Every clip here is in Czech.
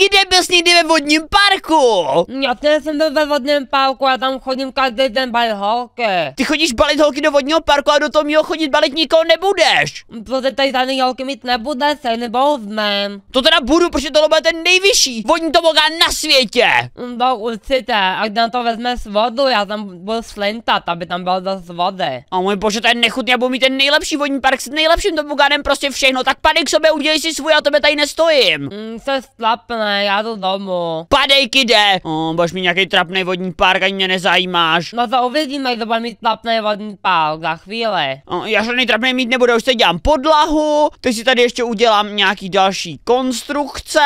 Díky, nebyl jsi nikdy ve vodním parku. Já jsem byl ve vodním parku, já tam chodím každý den balit holky. Ty chodíš balit holky do vodního parku a do toho mýho chodit balit nikoho nebudeš. Protože tady žádný holky mít nebude, se nebo vmém. To teda budu, protože tohle bude ten nejvyšší vodní tobogán na světě. No určitě, a když na to vezme z vodu, já tam budu slintat, aby tam bylo dost vody. A můj bože, to je nechutný, já budu mít ten nejlepší vodní park s nejlepším tobogánem, prostě všechno, tak padej k sobě, udělej si svůj, a tebe tady nestojím. Mm, se slapne ne, já to domů. Padej, kde? Oh, bož mi nějaký trapný vodní park, ani mě nezajímáš. No to uvidíme, kdo bude mít trapný vodní park za chvíli. Oh, já žádný trapný mít nebudu, už se dělám podlahu, teď si tady ještě udělám nějaký další konstrukce,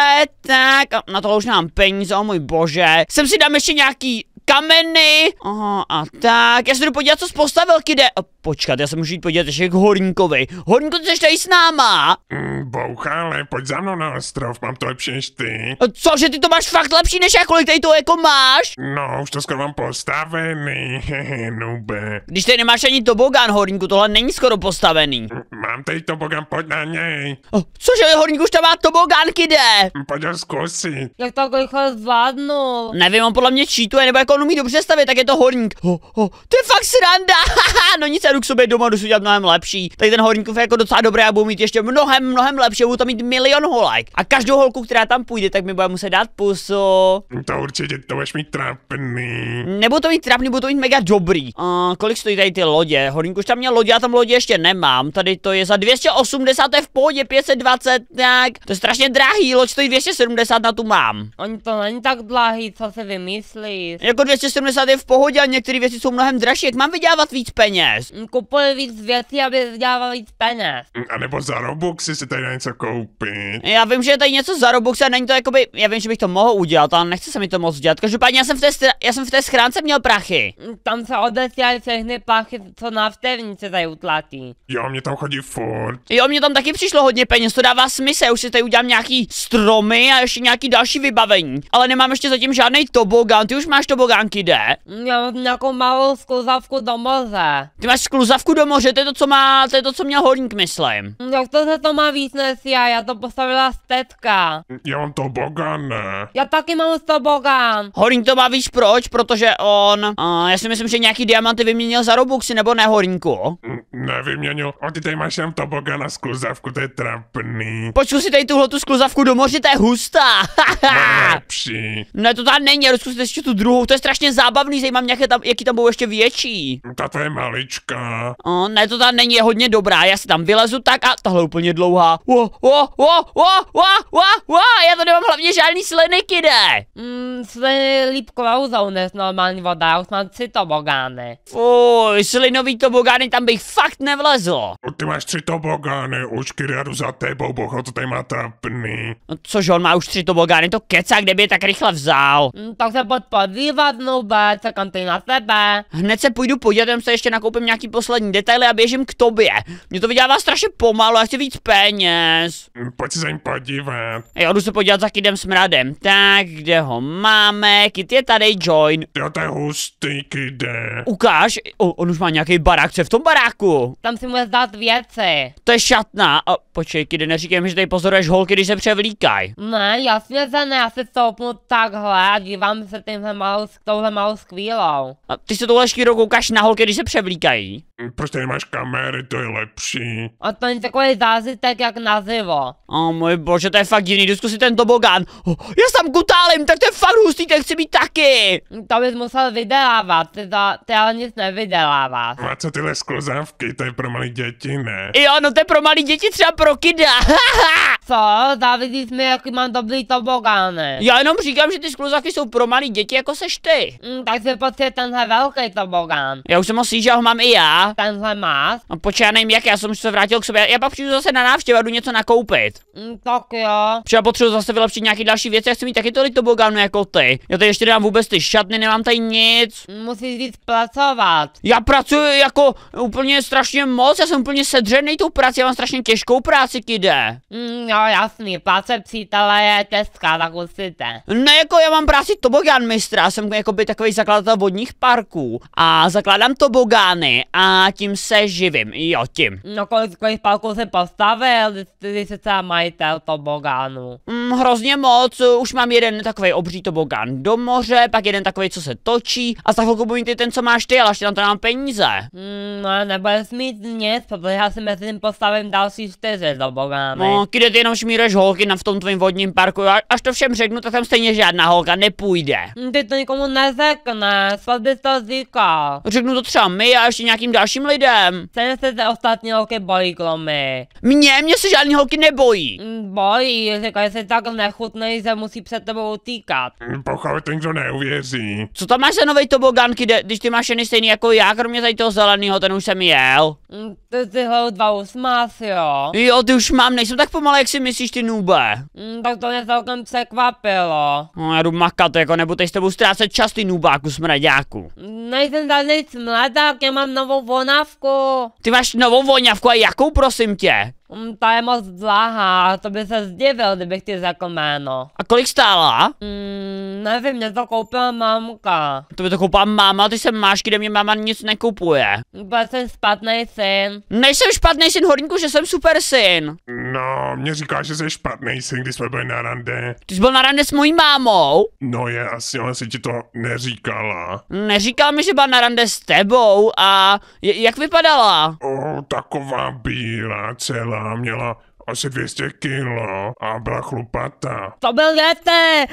tak, na to už nám peníze, o můj bože. Sem si dám ještě nějaký kameny. Aha, a tak, já se jdu podívat, co spousta velký jde. počkat, já se můžu jít podívat ještě k Horníkovi. Horníko, ty jsi tady s náma. Mm, bouchále, pojď za mnou na ostrov, mám to lepší než ty. Co, že ty to máš fakt lepší než já, kolik tady to jako máš? No, už to skoro mám postavený, hehe, nube. No, Když tady nemáš ani tobogán, Horníku, tohle není skoro postavený. Mm, mám tady tobogán, pojď na něj. O, cože, Horníku už tam má tobogán, kde? Mm, pojď ho zkusit. Jak to jako rychle zvládnu? Nevím, on podle mě čítuje, nebo jako on umí dobře stavět, tak je to horník. Ho, ho, to je fakt sranda. no nic, já jdu k sobě doma, jdu si udělat mnohem lepší. Tady ten horníkov je jako docela dobrý a budu mít ještě mnohem, mnohem lepší, budu tam mít milion holek. A každou holku, která tam půjde, tak mi bude muset dát pusu. No to určitě to budeš mít trapný. Nebo to mít trapný, budu to mít mega dobrý. Uh, kolik stojí tady ty lodě? Horník už tam měl lodě, já tam lodě ještě nemám. Tady to je za 280, to je v pohodě, 520, tak. To je strašně drahý, loď stojí 270, na tu mám. Oni to není tak drahý, co se vymyslíš. Jako 270 je v pohodě a některé věci jsou mnohem dražší, jak mám vydělávat víc peněz? Mm, kupuji víc věcí, aby vydělával víc peněz. Mm, a nebo za Robuxy si tady na něco koupit. Já vím, že je tady něco za Robuxy a není to jakoby, já vím, že bych to mohl udělat, ale nechce se mi to moc dělat. Každopádně já jsem v té, str- já jsem v té schránce měl prachy. Mm, tam se odesílají všechny prachy, co návštěvnice tady utlatí. Jo, mě tam chodí furt. Jo, mě tam taky přišlo hodně peněz, to dává smysl, už si tady udělám nějaký stromy a ještě nějaký další vybavení. Ale nemám ještě zatím žádný tobogán, ty už máš tobogán Hanky jde? Měl nějakou malou skluzavku do moře. Ty máš skluzavku do moře, to je to, co má, to je to, co měl horník, myslím. Jak no, to se to má víc než já, já to postavila z tetka. Já mám to bogan, ne? Já taky mám to bogan. Horník to má víc proč? Protože on, uh, já si myslím, že nějaký diamanty vyměnil za robuxy, nebo ne, horníku? Nevyměnil, a ty tady máš jen to bogán a skluzavku, to je trapný. Počkej si tady tuhle tu skluzavku do moře, to je hustá. Ne, to tam není, rozkusíte ještě tu druhou, to je strašně zábavný, zajímám, nějaké tam, jaký tam budou ještě větší. To no, je malička. O, ne, to tam není, hodně dobrá, já si tam vylezu tak a tahle úplně dlouhá. O, o, o, o, o, o, o, já to nemám hlavně žádný sliny, kde. Mm, sliny líp klauzou, než normální voda, já už mám tři tobogány. Fuj, slinový tobogány, tam bych fakt nevlezl. Ty máš tři tobogány, už kdy jdu za tebou, boho, to tady má trapný. No, což on má už tři tobogány, to keca, kde by je tak rychle vzal. Mm, tak se podpodívá zvládnu, no tak second na tebe. Hned se půjdu podívat, jenom se ještě nakoupím nějaký poslední detaily a běžím k tobě. Mě to vydává strašně pomalu, já chci víc peněz. Mm, pojď se jim podívat. Já jdu se podívat za Kidem Smradem. Tak, kde ho máme? Kid je tady, join. Jo, to je hustý, Kide. Ukáž, o, on už má nějaký barák, co je v tom baráku? Tam si může dát věci. To je šatná. A počkej, Kide, neříkej mi, že tady pozoruješ holky, když se převlíkají. Ne, jasně, že ne, já si stoupnu takhle a dívám se tímhle malou touhle malou skvílou. A ty se touhle škýrou koukáš na holky, když se převlíkají? Hm, Proč prostě tady máš kamery, to je lepší. A to není takový zázitek jak nazivo. O můj bože, to je fakt divný, jdu si ten tobogán. Oh, já sam kutálem, tak to je fakt hustý, tak chci být taky. Hm, to bys musel vydělávat, ty, to, ty ale nic nevyděláváš. A co tyhle sklozávky, to je pro malé děti, ne? Jo, no to je pro malé děti třeba pro kida. co, závidíš mi, jaký mám dobrý tobogán. Já jenom říkám, že ty sklozávky jsou pro malé děti, jako seš ty. Mm, tak si potřebuje tenhle velký tobogán. Já už jsem ho že ho mám i já. Tenhle máš? No počkej, já nevím jak, já jsem už se vrátil k sobě. Já pak přijdu zase na návštěvu a jdu něco nakoupit. Mm, tak jo. Třeba potřebuji zase vylepšit nějaký další věci, já chci mít taky tolik tobogánů jako ty. Já tady ještě dám vůbec ty šatny, nemám tady nic. Mm, musíš víc pracovat. Já pracuji jako úplně strašně moc, já jsem úplně sedřený tou práci, já mám strašně těžkou práci, kde. Mm, no jasný, práce přítele je těžká, tak usíte. Ne, jako já mám práci tobogán mistra, jsem jakoby takový zakladatel vodních parků a zakládám tobogány a tím se živím, jo, tím. No kolik takových parků jsem postavil, ty jsi třeba majitel tobogánu. Mm, hrozně moc, už mám jeden takový obří tobogán do moře, pak jeden takový, co se točí a za chvilku budu mít ten, co máš ty, ale ještě na to nám peníze. Mm, no, nebudeš mít nic, protože já si mezi tím postavím další čtyři tobogány. No, kde ty jenom šmíreš holky na v tom tvém vodním parku, až to všem řeknu, tak tam stejně žádná holka nepůjde. Mm, ty to nikomu neřekne, co by to říkal. Řeknu to třeba my a ještě nějakým dalším lidem. Stejně se ze ostatní holky bojí, Glomy. Mně, mě se žádný holky nebojí. Mm, bojí, že jsi tak nechutný, že musí před tebou utíkat. Hm, pochopit ten, kdo neuvěří. Co tam máš za nový tobogán, když ty máš jen stejný jako já, kromě tady toho zeleného, ten už jsem jel. Mm, ty, ho dva usmás, jo. Jo, ty už mám, nejsem tak pomalý, jak si myslíš, ty nube. Mm, tak to mě celkem překvapilo. No, já jdu makat, jako teď s tebou ztrácet častý nubáku smraďáku? Nejsem tady nic mladá, já mám novou vonavku. Ty máš novou vonavku a jakou prosím tě? Um, ta je moc dlahá, to by se zdivil, kdybych ti řekl jméno. A kolik stála? Mm, nevím, mě to koupila mamka. To by to koupila máma, ty jsem máš, kde mě máma nic nekupuje. Byl jsem špatný syn. Nejsem špatný syn horníku, že jsem super syn. No, mě říkáš, že jsi špatný syn, když jsme byli na rande. Ty jsi byl na rande s mojí mámou? No je, asi ona si ti to neříkala. Neříkala mi, že byla na rande s tebou a jak vypadala? O, taková bílá celá celá měla asi 200 kilo a byla chlupatá. To byl dete!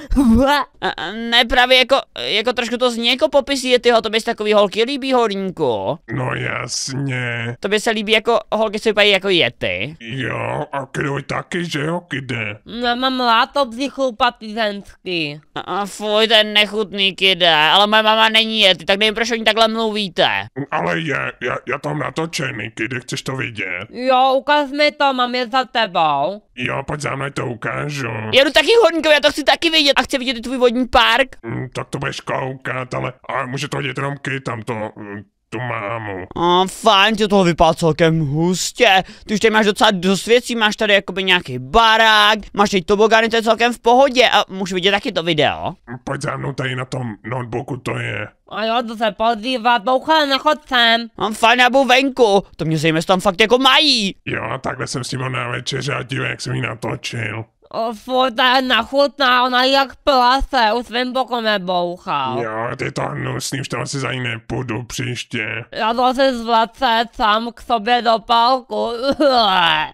Ne, právě jako, jako trošku to zní jako popisí, je tyho, to bys takový holky líbí, horníku. No jasně. To by se líbí jako holky, co vypadají jako jety. Jo, a je taky, že jo, kde? Já no, mám láto bzi chlupatý ženský. A, a fuj, ten nechutný kide, ale moje mama není jety, tak nevím, proč oni takhle mluvíte. Ale je, já, já tam natočený, kde chceš to vidět? Jo, ukaz mi to, mám je za tebe sebou? Jo, pojď za mnou, to ukážu. Já jdu taky hodně, já to chci taky vidět a chci vidět i tvůj vodní park. Mm, tak to budeš koukat, ale a může to vidět jenom Kit, tam to, mm, tu mámu. A fajn, ty toho vypadá celkem hustě. Ty už tady máš docela dost věcí, máš tady jakoby nějaký barák, máš tady tobogány, to je celkem v pohodě a můžu vidět taky to video. Pojď za mnou tady na tom notebooku, to je. A jo, to se podívat, bouchá na chodcem. Mám fajn, já byl venku, to mě zajímá, tam fakt jako mají. Jo, takhle jsem s tím na večeře a dívej, jak jsem ji natočil. Voda je nachutná, ona jak plase, už vím, po je bouchal. Jo, ty to hnusný, no, už tam asi za ní nepůjdu příště. Já to asi zvlece sám k sobě do palku.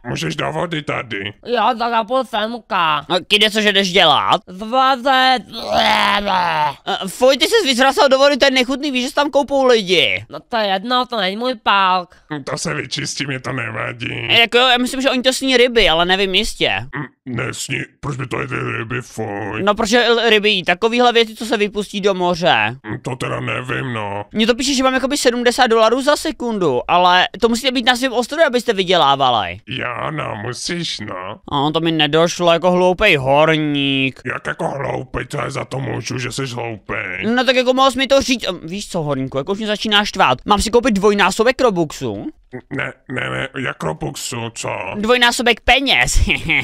Můžeš do vody tady. Jo, tak já půjdu semka. A kde že jdeš dělat? Zvlacet. Eh, fuj, ty jsi vyzrasal do vody, to je nechutný, víš, že tam koupou lidi. No to je jedno, to není můj palk. To se vyčistí, mě to nevadí. E, jako jo, já myslím, že oni to sní ryby, ale nevím jistě. Mm, Nes jasně, proč by to jedli ryby, fuj. No, protože ryby jí takovýhle věci, co se vypustí do moře. Hm, to teda nevím, no. Mně to píše, že mám jakoby 70 dolarů za sekundu, ale to musíte být na svém ostrově, abyste vydělávali. Já, no, musíš, no. A to mi nedošlo jako hloupej horník. Jak jako hloupej, co je za to můžu, že jsi hloupej? No tak jako mohl mi to říct, víš co, horníku, jako už mě začíná štvát. Mám si koupit dvojnásobek Robuxu? Ne, ne, ne, jak Robuxu, co? Dvojnásobek peněz,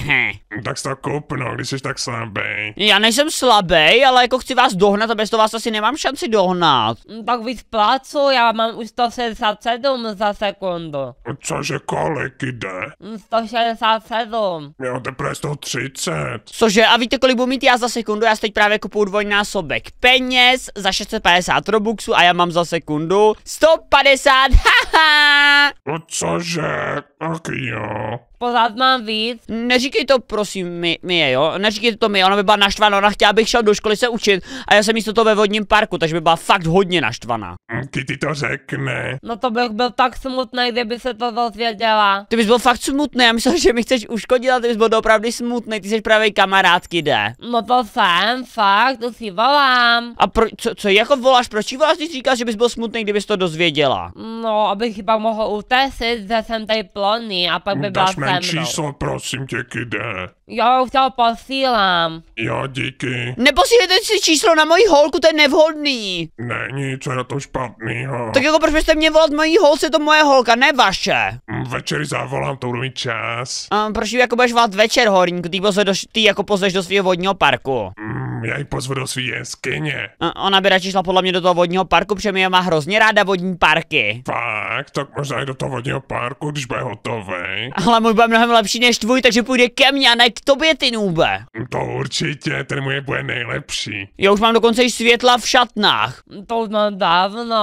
Tak si to kup, no, když jsi tak slabý. Já nejsem slabý, ale jako chci vás dohnat a bez toho vás asi nemám šanci dohnat. Tak mm, víc placu, já mám už 167 za sekundu. Cože kolik jde? 167. Mm, jo, teprve 130. Cože, a víte kolik budu mít já za sekundu? Já si teď právě kupuju dvojnásobek peněz za 650 Robuxu a já mám za sekundu 150, haha! O coże? Och jo. pořád mám víc. Neříkej to prosím mi, mi je, jo, neříkej to mi, ona by byla naštvaná, ona chtěla, abych šel do školy se učit a já jsem místo toho ve vodním parku, takže by byla fakt hodně naštvaná. Hm, ty to řekne. No to bych byl tak smutný, kdyby se to dozvěděla. Ty bys byl fakt smutný, já myslel, že mi chceš uškodit, a ty bys byl opravdu smutný, ty jsi pravý kamarádky jde. No to jsem, fakt, to si volám. A pro, co, co, jako voláš, proč jí voláš, když říkáš, že bys byl smutný, kdyby to dozvěděla? No, abych chyba mohl utesit, že jsem tady plný a pak by hm, byla číslo, prosím tě, kde? Já už to posílám. Jo, díky. Neposílejte si číslo na moji holku, to je nevhodný. Není, co je to špatného. Tak jako proč byste mě volat mojí holce, to moje holka, ne vaše. Mm, večer zavolám, to budu mít čas. Um, proč jako budeš volat večer, horníku, ty, ty jako pozveš do svého vodního parku. Mm já ji pozvu do svý jeskyně. A ona by radši šla podle mě do toho vodního parku, protože mi má hrozně ráda vodní parky. Fakt, tak možná i do toho vodního parku, když bude hotový. Ale můj bude mnohem lepší než tvůj, takže půjde ke mně a ne k tobě, ty nůbe. To určitě, ten můj bude nejlepší. Já už mám dokonce i světla v šatnách. To už mám dávno.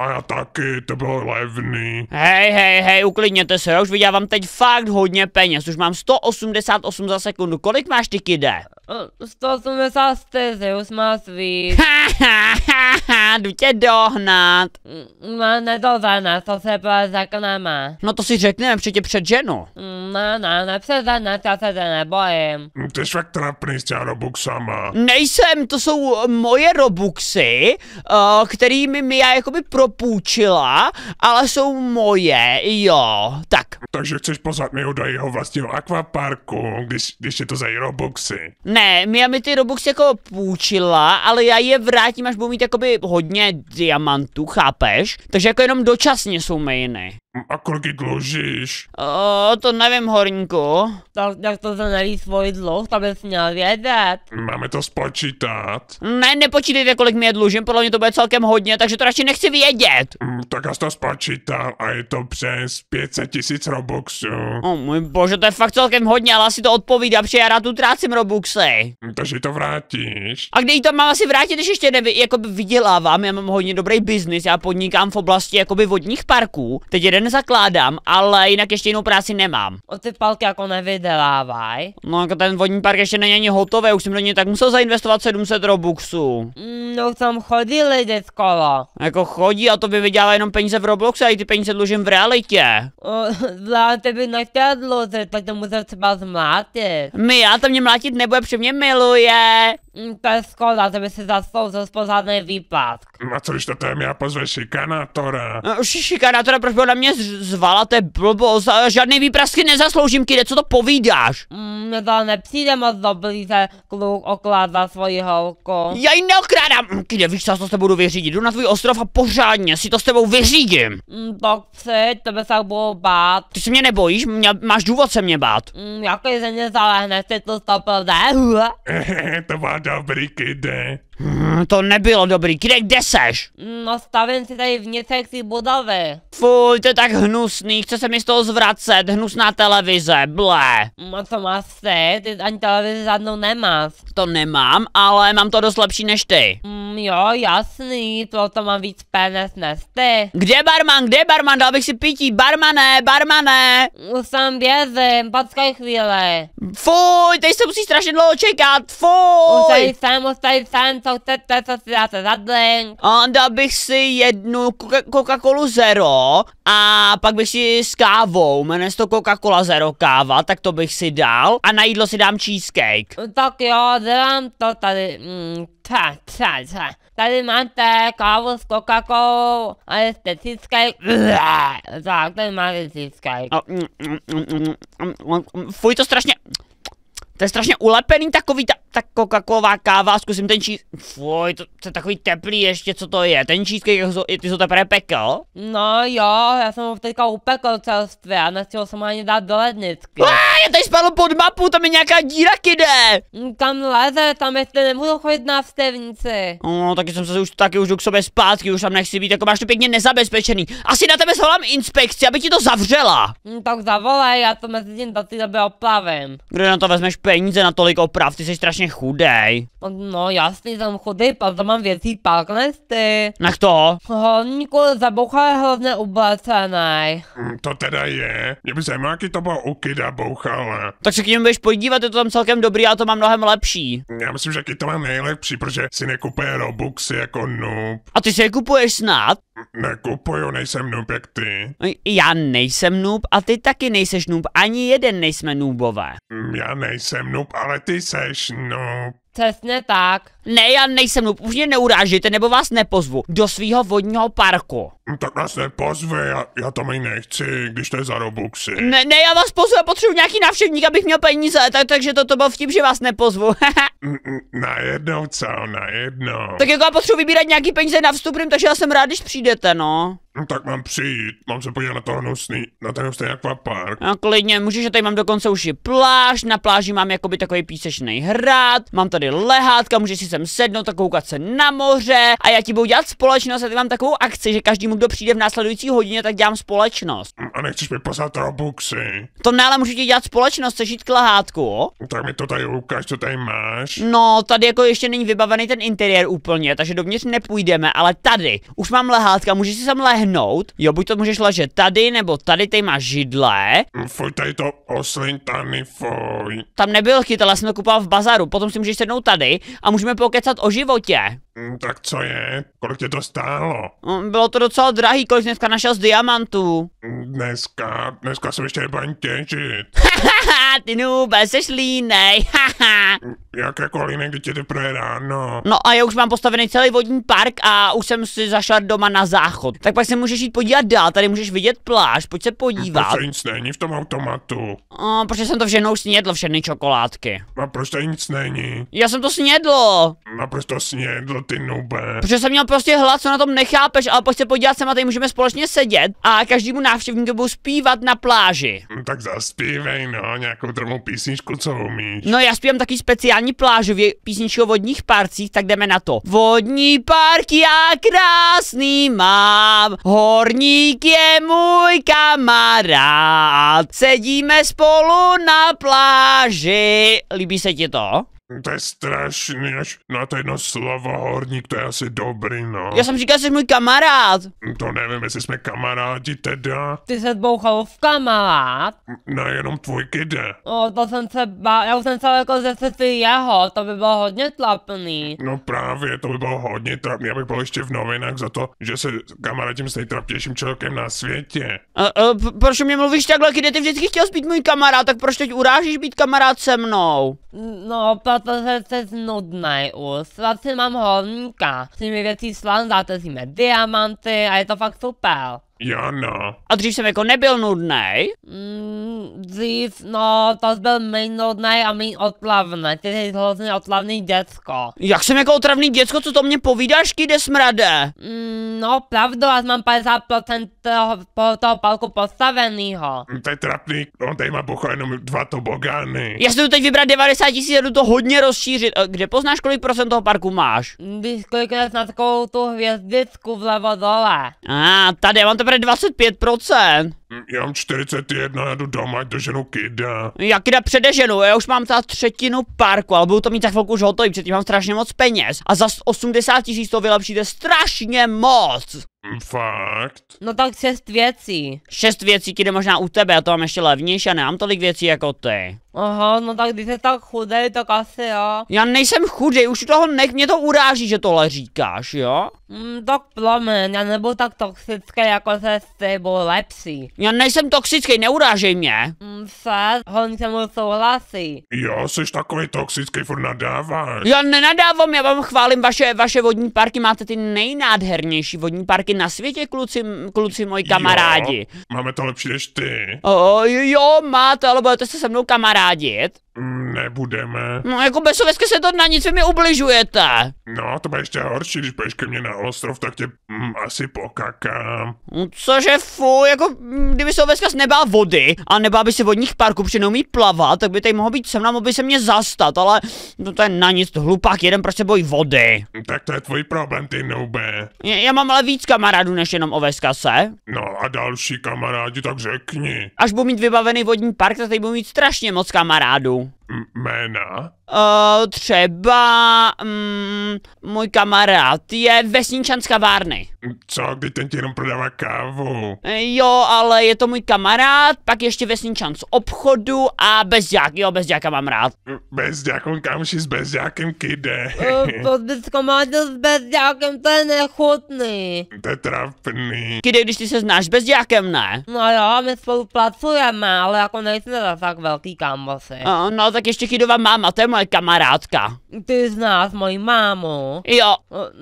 A já taky, to bylo levný. Hej, hej, hej, uklidněte se, já už vydělávám teď fakt hodně peněz, už mám 188 za sekundu, kolik máš ty kide? 180 Master Zeus má svít. jdu tě dohnat. No, nedožena, to se byla knama. No to si řekneme, že tě ženu. No, no, nás, já se to nebojím. Mm, ty jsi fakt trapný s těma robuxama. Nejsem, to jsou eh, moje robuxy, eh, kterými mi já jakoby propůjčila, ale jsou moje, jo, tak. Takže chceš pozvat mi do jeho vlastního akvaparku, když, když je to za robuxy. Ne, Mia mi ty robuxy jako půjčila, ale já je vrátím, až budu mít jakoby hodně diamantů, chápeš? Takže jako jenom dočasně jsou mainy. Hm, a kolik jí dlužíš? O, to nevím, horníku. Tak, jak to za celý svůj dluh, to bys měl vědět. Máme to spočítat. Ne, nepočítejte, kolik mi je dlužím, podle mě to bude celkem hodně, takže to radši nechci vědět. Mm, tak já to spočítal a je to přes 500 tisíc robuxů. O můj bože, to je fakt celkem hodně, ale asi to odpovídá, protože já rád utrácím robuxy. Mm, takže to vrátíš. A kde jí to mám asi vrátit, když ještě nevy, jakoby vydělávám, já mám hodně dobrý biznis, já podnikám v oblasti jakoby vodních parků. Teď jeden nezakládám, ale jinak ještě jinou práci nemám. O ty palky jako nevydělávaj. No jako ten vodní park ještě není ani hotový, už jsem do něj tak musel zainvestovat 700 robuxů. Mm, no tam chodí lidi z kola. No. Jako chodí a to by vydělá jenom peníze v Robloxu a i ty peníze dlužím v realitě. O, no, ty by nechtěl dlužit, tak to musel třeba zmlátit. My, já to mě mlátit nebude, při mě miluje. Mm, to je skoda, že by si zasloužil spořádný výpadk. No a co když to já pozve šikanátora? No, šikanátora, proč by na mě zvala, to je blbo, žádný výprasky nezasloužím, kde? co to povídáš? Mm, mně to nepřijde moc dobrý, že kluk okládá svoji holku. Já ji neokrádám, mm, kde víš co, se s tebou vyřídit, jdu na tvůj ostrov a pořádně si to s tebou vyřídím. Mm, tak přijď, tebe se budu bát. Ty se mě nebojíš, mě, máš důvod se mě bát. Mm, jaký se mě zalehne, ty to stopil, ne? to Dominique Gaudin. Hmm, to nebylo dobrý, kde, kde seš? No stavím si tady v něceksi bodavy. Fuj, to je tak hnusný, chce se mi z toho zvracet, hnusná televize, ble. No co máš se, ty ani televizi žádnou nemáš. To nemám, ale mám to dost lepší než ty. Mm, jo, jasný, to, to mám víc peněz než ty. Kde barman, kde barman, dal bych si pití, barmané, barmané. Už tam bězím, počkej chvíli. Fuj, teď se musí strašně dlouho čekat, fuj. Už tady jsem, už tady jsem, Anda bych si jednu Coca-Colu Zero a pak bych si s kávou, jmenuje to Coca-Cola Zero káva, tak to bych si dal a na jídlo si dám cheesecake. Tak jo, dělám to tady. Mm, ta, ta, ta. Tady máte kávu s coca a jste cheesecake. Tak, tady máte cheesecake. Fuj, to strašně... To je strašně ulepený takový ta tak cola káva, zkusím ten čís... Fuj, to, to, je takový teplý ještě, co to je? Ten cheesecake, ty, ty jsou to teprve pekel? No jo, já jsem ho teďka upekl celstvě a nechtěl jsem ani dát do ledničky. Já tady spadl pod mapu, tam je nějaká díra, kde? Tam, mm, leze, tam ještě nemůžu chodit na vstevnici. No, taky jsem se už taky už k sobě zpátky, už tam nechci být, jako máš to pěkně nezabezpečený. Asi na tebe zvolám inspekci, aby ti to zavřela. Mm, tak zavolej, já to mezi tím do té doby oplavím. Kde na to vezmeš peníze na tolik oprav, ty jsi strašně strašně chudej. No jasný, jsem chudý, proto mám věcí pak nesty. Na to? Honíku, zabouchá je hlavně ublacený. Hmm, to teda je. Mě by zajímalo, jaký to bylo u kida bouchala. Tak se k němu budeš podívat, je to tam celkem dobrý, a to mám mnohem lepší. Hm, já myslím, že to mám nejlepší, protože si nekupuje Robuxy jako noob. A ty si je kupuješ snad? Hm, nekupuju, nejsem noob jak ty. No, já nejsem noob a ty taky nejseš noob, ani jeden nejsme noobové. Hm, já nejsem noob, ale ty seš noob. No. Přesně tak. Ne, já nejsem noob, už mě neurážíte, nebo vás nepozvu do svého vodního parku. No tak nás nepozve, já, já tam ani nechci, když to je za Robuxy. Ne, ne, já vás pozvu, já potřebuji nějaký návštěvník, abych měl peníze, tak, takže to, to byl vtip, že vás nepozvu. Na jednou, co, jednou. Tak jako já potřebuji vybírat nějaký peníze na vstupním, takže já jsem rád, když přijdete, no. No tak mám přijít, mám se podívat na to hnusný, na ten hnusný akvapark. No klidně, můžeš, že tady mám dokonce už i pláž, na pláži mám jakoby takový písečný hrad, mám tady lehátka, můžeš si sem sednout a koukat se na moře a já ti budu dělat společnost a ty mám takovou akci, že každému, kdo přijde v následující hodině, tak dělám společnost. A nechceš mi poslat robuxy? To ne, ale můžu ti dělat společnost, chceš jít k lahátku? Tak mi to tady ukáž, co tady máš. No, tady jako ještě není vybavený ten interiér úplně, takže dovnitř nepůjdeme, ale tady už mám lehátka, můžeš si sem lehnout. Jo, buď to můžeš ležet tady, nebo tady, tady máš židle. Mm, fuj, tady to oslintaný, fuj. Tam nebyl chytel, ale jsem to kupoval v bazaru, potom si můžeš sednout tady a můžeme pokecat o životě. Hm, tak co je? Kolik tě to stálo? Hm, bylo to docela drahý, kolik dneska našel z diamantů. Hm, dneska, dneska jsem ještě baň těžit. ty nube, jsi línej, haha. Jak jako línej, když je teprve ráno? No a já už mám postavený celý vodní park a už jsem si zašel doma na záchod. Tak pak se můžeš jít podívat dál, tady můžeš vidět pláž, pojď se podívat. Proč nic není v tom automatu? O, protože jsem to všechno už snědl, všechny čokoládky. A proč tady nic není? Já jsem to snědl. A proč to snědl? ty nube. Protože jsem měl prostě hlad, co na tom nechápeš, ale pojď se podívat sem a tady můžeme společně sedět a každému návštěvníku budu zpívat na pláži. No, tak zaspívej, no, nějakou drobnou písničku, co umíš. No já zpívám taky speciální plážově písničku o vodních parcích, tak jdeme na to. Vodní park já krásný mám, horník je můj kamarád, sedíme spolu na pláži. Líbí se ti to? To je strašný, až na to jedno slovo horník, to je asi dobrý, no. Já jsem říkal, že jsi můj kamarád. To nevím, jestli jsme kamarádi teda. Ty se bouchal v kamarád? Na jenom tvůj kde. No, to jsem se ba, já už jsem se jako ze ty jeho, to by bylo hodně tlapný. No právě, to by bylo hodně tlapný, já bych byl ještě v novinách za to, že se kamarádím s nejtrapnějším člověkem na světě. A, a, proč mě mluvíš takhle, kde ty vždycky chtěl být můj kamarád, tak proč teď urážíš být kamarád se mnou? No, protože 100% nudnej us. Vlastně mám horníka, S nimi věcí slan, dáte si mé diamanty a je to fakt super. Jo, no. A dřív jsem jako nebyl nudný. Mm, dřív, no, to byl méně nudný a méně otlavný. Ty jsi hrozně otlavný děcko. Jak jsem jako otravný děcko, co to mě povídáš, kde smrade? Mm, no, pravdu, já mám 50% toho, po, toho palku postavenýho. Mm, to je trapný, on tady má bocho jenom dva tobogány. Já si tu teď vybrat 90 tisíc, jdu to hodně rozšířit. Eh, kde poznáš, kolik procent toho parku máš? Když klikneš na takovou tu hvězdicku vlevo dole. A, ah, tady, mám to bere 25%. Já mám 41, já jdu doma, ať doženu Kida. Já Kida předeženu, já už mám ta třetinu parku, ale budu to mít za chvilku už hotový, předtím mám strašně moc peněz. A za 80 tisíc to vylepšíte strašně moc. Hm, fakt? No tak šest věcí. Šest věcí, kde možná u tebe, já to mám ještě levnější a nemám tolik věcí jako ty. Aha, no tak když jsi tak chudej, tak asi jo. Já nejsem chudej, už toho nech, mě to uráží, že tohle říkáš, jo? Mm, tak plamen, já nebudu tak toxické jako se s tebou lepší. Já nejsem toxický, neurážej mě. Mm, se, on se mnou souhlasí. Jo, jsi takový toxický, furt nadáváš. Já nenadávám, já vám chválím vaše, vaše vodní parky, máte ty nejnádhernější vodní parky na světě, kluci, kluci moji kamarádi. Jo, máme to lepší než ty. O, jo, máte, ale budete se se mnou kamarádit. Nebudeme. No jako bez vesky se to na nic mi ubližujete. No, to bude ještě horší, když budeš ke mně na ostrov, tak tě mm, asi pokakám. No, cože fu, jako mm, kdyby se veskas nebá vody a nebá by se vodních parků, protože neumí plavat, tak by tady mohl být se mnou, by se mě zastat, ale no, to je na nic, hlupák jeden prostě bojí vody. Tak to je tvůj problém, ty noube. Já, já mám ale víc kamarádů než jenom oveska se. No a další kamarádi, tak řekni. Až budu mít vybavený vodní park, tak tady budu mít strašně moc kamarádů. know jména? Uh, třeba um, můj kamarád je vesničanská z kavárny. Co, když ten ti jenom prodává kávu? E, jo, ale je to můj kamarád, pak ještě vesničan z obchodu a bezďák, jo, bezďáka mám rád. Bezďák, on kamši s bezďákem kyde. Uh, kamarád s bezďákem, to je nechutný. To je trapný. Kyde, když ty se znáš bezďákem, ne? No jo, my spolupracujeme, ale jako nejsme za tak velký kámoši. Uh, no tak tak ještě Chydova máma, to je moje kamarádka. Ty znáš moji mámu. Jo.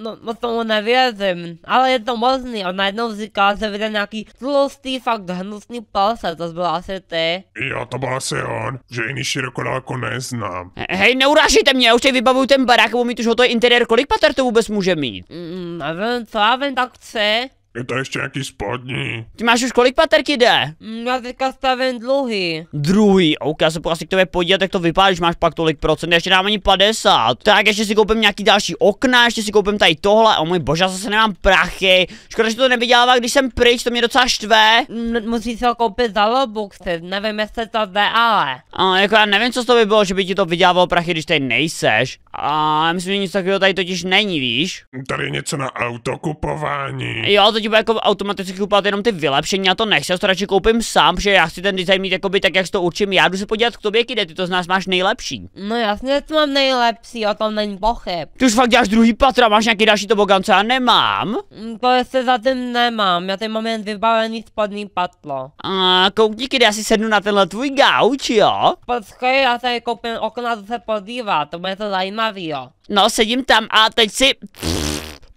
No, no tomu nevěřím, ale je to možný. Ona najednou říká, že vyjde nějaký tlustý, fakt hnusný palce, to byl asi ty. Jo, to byl asi on, že jiný široko daleko neznám. Hej, neurážíte mě, já už teď vybavuju ten barák, bo mít už ho to je interiér, kolik pater to vůbec může mít? Mm, nevím, co já vím, tak chce. Je to ještě nějaký spodní. Ty máš už kolik paterky jde? Mm, já teďka stavím dluhy. Druhý, ok, já se asi k tobě podívat, tak to vypadá, že máš pak tolik procent, ještě dám ani 50. Tak ještě si koupím nějaký další okna, ještě si koupím tady tohle, o můj bože, zase nemám prachy. Škoda, že to nevydělává, když jsem pryč, to mě docela štve. Mm, Musíš se koupit za lobuxy, nevím, jestli to jde, ale. A, jako já nevím, co to by bylo, že by ti to vydělávalo prachy, když tady nejseš. A myslím, že nic takového tady totiž není, víš? Tady něco na auto kupování. Jo, to to ti bude jako automaticky kupovat jenom ty vylepšení, já to nechci, já to radši koupím sám, že já chci ten design mít jakoby tak, jak to určím, já jdu se podívat k tobě, kde ty to z nás máš nejlepší. No jasně, to mám nejlepší, o tom není pochyb. Ty už fakt děláš druhý patra, máš nějaký další tobogán, co já nemám? Mm, to se zatím nemám, já ten moment vybavený spodní patlo. A koukni, kde já si sednu na tenhle tvůj gauč, jo? Počkej, já tady koupím okna, co se podívá, to bude to zajímavý, jo. No, sedím tam a teď si... Pff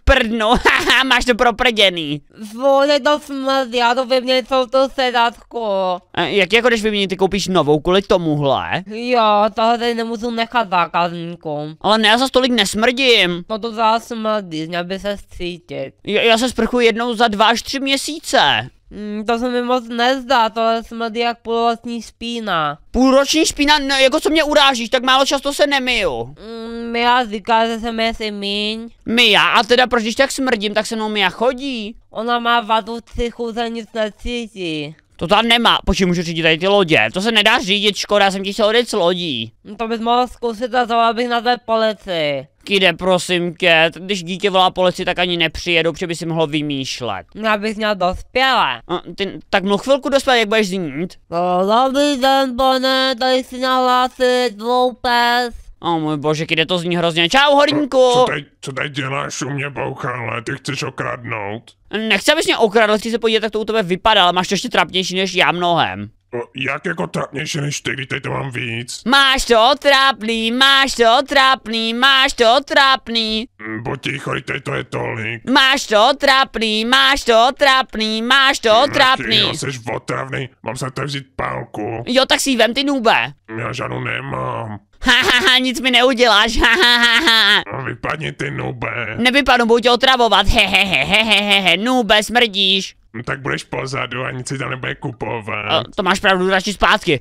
prdnu, haha, máš to proprděný. Vole, to no smrt, já to vyměnit jsou to sedatko. Jak jako když vyměnit, ty koupíš novou kvůli tomuhle? Jo, tohle tady nemůžu nechat zákazníkům. Ale ne, já zase tolik nesmrdím. No to zase smrdí, měl by se cítit. Já, já se sprchuji jednou za dva až tři měsíce. Mm, to se mi moc nezdá, tohle smrdí jak půlroční špína. Půlroční špína? No, jako co mě urážíš, tak málo často se nemiju. Mm, já říká, že se mě si míň. Mia? A teda proč když tak smrdím, tak se mnou Mia chodí? Ona má vadu psychu, že nic necítí. To tam nemá, počím můžu řídit tady ty lodě, to se nedá řídit, škoda, jsem ti chtěl odjet s lodí. No, to bys mohl zkusit a zavolal bych na té polici. Kde prosím tě, když dítě volá policii, tak ani nepřijedu, protože by si mohlo vymýšlet. Já bych měl dospělé. A, ty, tak mluv chvilku dospělé, jak budeš znít. No, dobrý den, pane, tady si nahlásit, dvoupes. O oh, můj bože, kde to zní hrozně. Čau, horníku! Co teď, co teď děláš u mě, bouchanle? Ty chceš okradnout? Nechci, abys mě okradl, chci se podívat, jak to u tebe vypadá, ale máš to ještě trapnější než já mnohem. Jak jako trapnější než ty, když teď to mám víc? Máš to trápný, máš to trápný, máš to trápný. Mm, buď ticho, teď to je tolik. Máš to trápný, máš to trápný, máš to trápný. Jo, jsi otravný, mám se tady vzít pálku. Jo, tak si vem ty nube. Já žádnou nemám. Hahaha, nic mi neuděláš, ha ha ha ha. No, vypadni ty nube. Nevypadnu, buď otravovat, hehehehehehe, nube smrdíš. No tak budeš pozadu a nic si tam nebude kupovat. A, to máš pravdu, radši zpátky.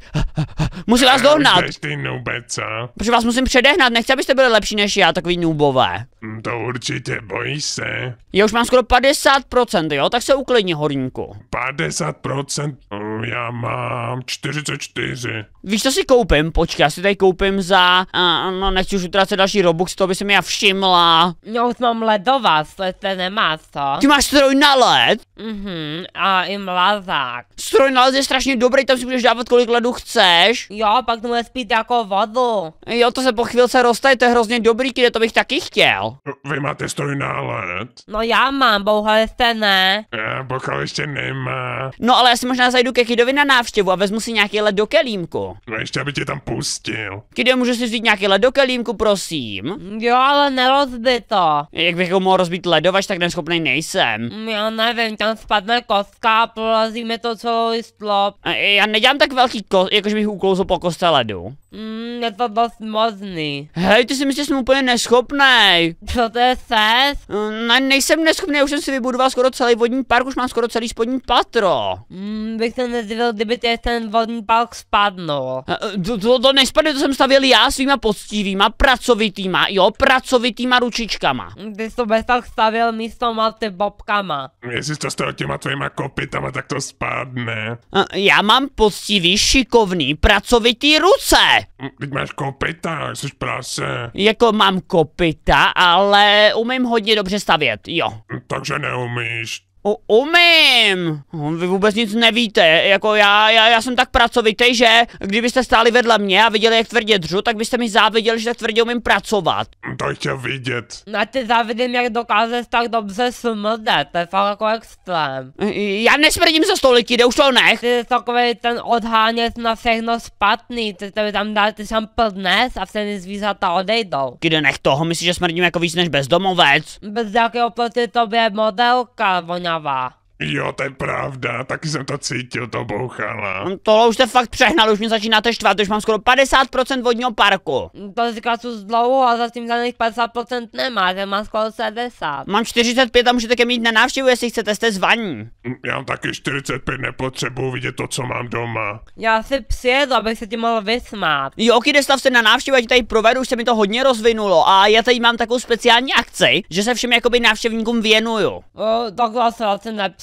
Musím vás dohnat. Už ty nube, co? Protože vás musím předehnat, nechci, abyste byli lepší než já, takový nubové. Mm, to určitě, bojí se. Já už mám skoro 50%, jo, tak se uklidni, horníku. 50%? Mm, já mám 44. Víš, co si koupím? Počkej, já si tady koupím za... A, no, nechci už utrácet další Robux, to by se mi já všimla. Já už mám ledová, to, ten nemá, co? Ty máš stroj na led? Mhm. Hmm, a i mlazák. na je strašně dobrý, tam si můžeš dávat kolik ledu chceš. Jo, pak to bude spít jako vodu. Jo, to se po chvilce roztaje, to je hrozně dobrý, kde to bych taky chtěl. Vy máte stroj led? No já mám, jste ne. Bohužel ještě nemá. No ale já si možná zajdu ke Kidovi na návštěvu a vezmu si nějaký led do kelímku. No ještě, aby tě tam pustil. Kidem, můžu si vzít nějaký led do kelímku, prosím? Jo, ale nerozbito. to. Jak bych ho mohl rozbít ledovač, tak neschopný nejsem. Mm, já nevím, tam spadne to je kostka, prolazíme to celou strop. Já nedělám tak velký kost, jakože bych uklouzl po kostce ledu. Mm, je to dost mozný. Hej, ty si myslíš, že jsem úplně neschopný. Co to je ses? Mm, ne, nejsem neschopný, už jsem si vybudoval skoro celý vodní park, už mám skoro celý spodní patro. Mm, bych se nezdivil, kdyby tě ten vodní park spadnul. E, to, to, to nespadne, to jsem stavěl já svýma poctivýma, pracovitýma, jo, pracovitýma ručičkama. Ty jsi to bez tak stavěl místo malty bobkama. Jestli to s těma tvýma kopytama, tak to spadne. Já mám poctivý, šikovný, pracovitý ruce. Hm, teď máš kopyta, jsi prase. Jako mám kopyta, ale umím hodně dobře stavět, jo. Hm, takže neumíš. O, umím! No, vy vůbec nic nevíte, jako já, já, já jsem tak pracovitý, že kdybyste stáli vedle mě a viděli, jak tvrdě dřu, tak byste mi záviděli, že tak tvrdě umím pracovat. To je vidět. Na no, ty závidím, jak dokážeš tak dobře smrdet. to je fakt jako extrém. E, já nesmrdím za stoliky, jde už to nech. Ty jsi takový ten odhánět na všechno spatný. ty to tam dá, ty tam plnes a všechny zvířata odejdou. Kde nech toho, myslíš, že smrdím jako víc než bezdomovec? Bez jakého proti tobě modelka, voňa navar. Jo, to je pravda, taky jsem to cítil, to bouchala. Tohle už jste fakt přehnal, už mě začínáte štvat, už mám skoro 50% vodního parku. No, to říkáš už dlouho a zatím za nich 50% nemá, že mám skoro 70. Mám 45 a můžete ke mít na návštěvu, jestli chcete, jste zvaní. Mm, já mám taky 45, nepotřebuji vidět to, co mám doma. Já si přijedu, abych se ti mohl vysmát. Jo, když stav se na návštěvu, ať tady provedu, už se mi to hodně rozvinulo a já tady mám takovou speciální akci, že se všem jakoby návštěvníkům věnuju. O, tak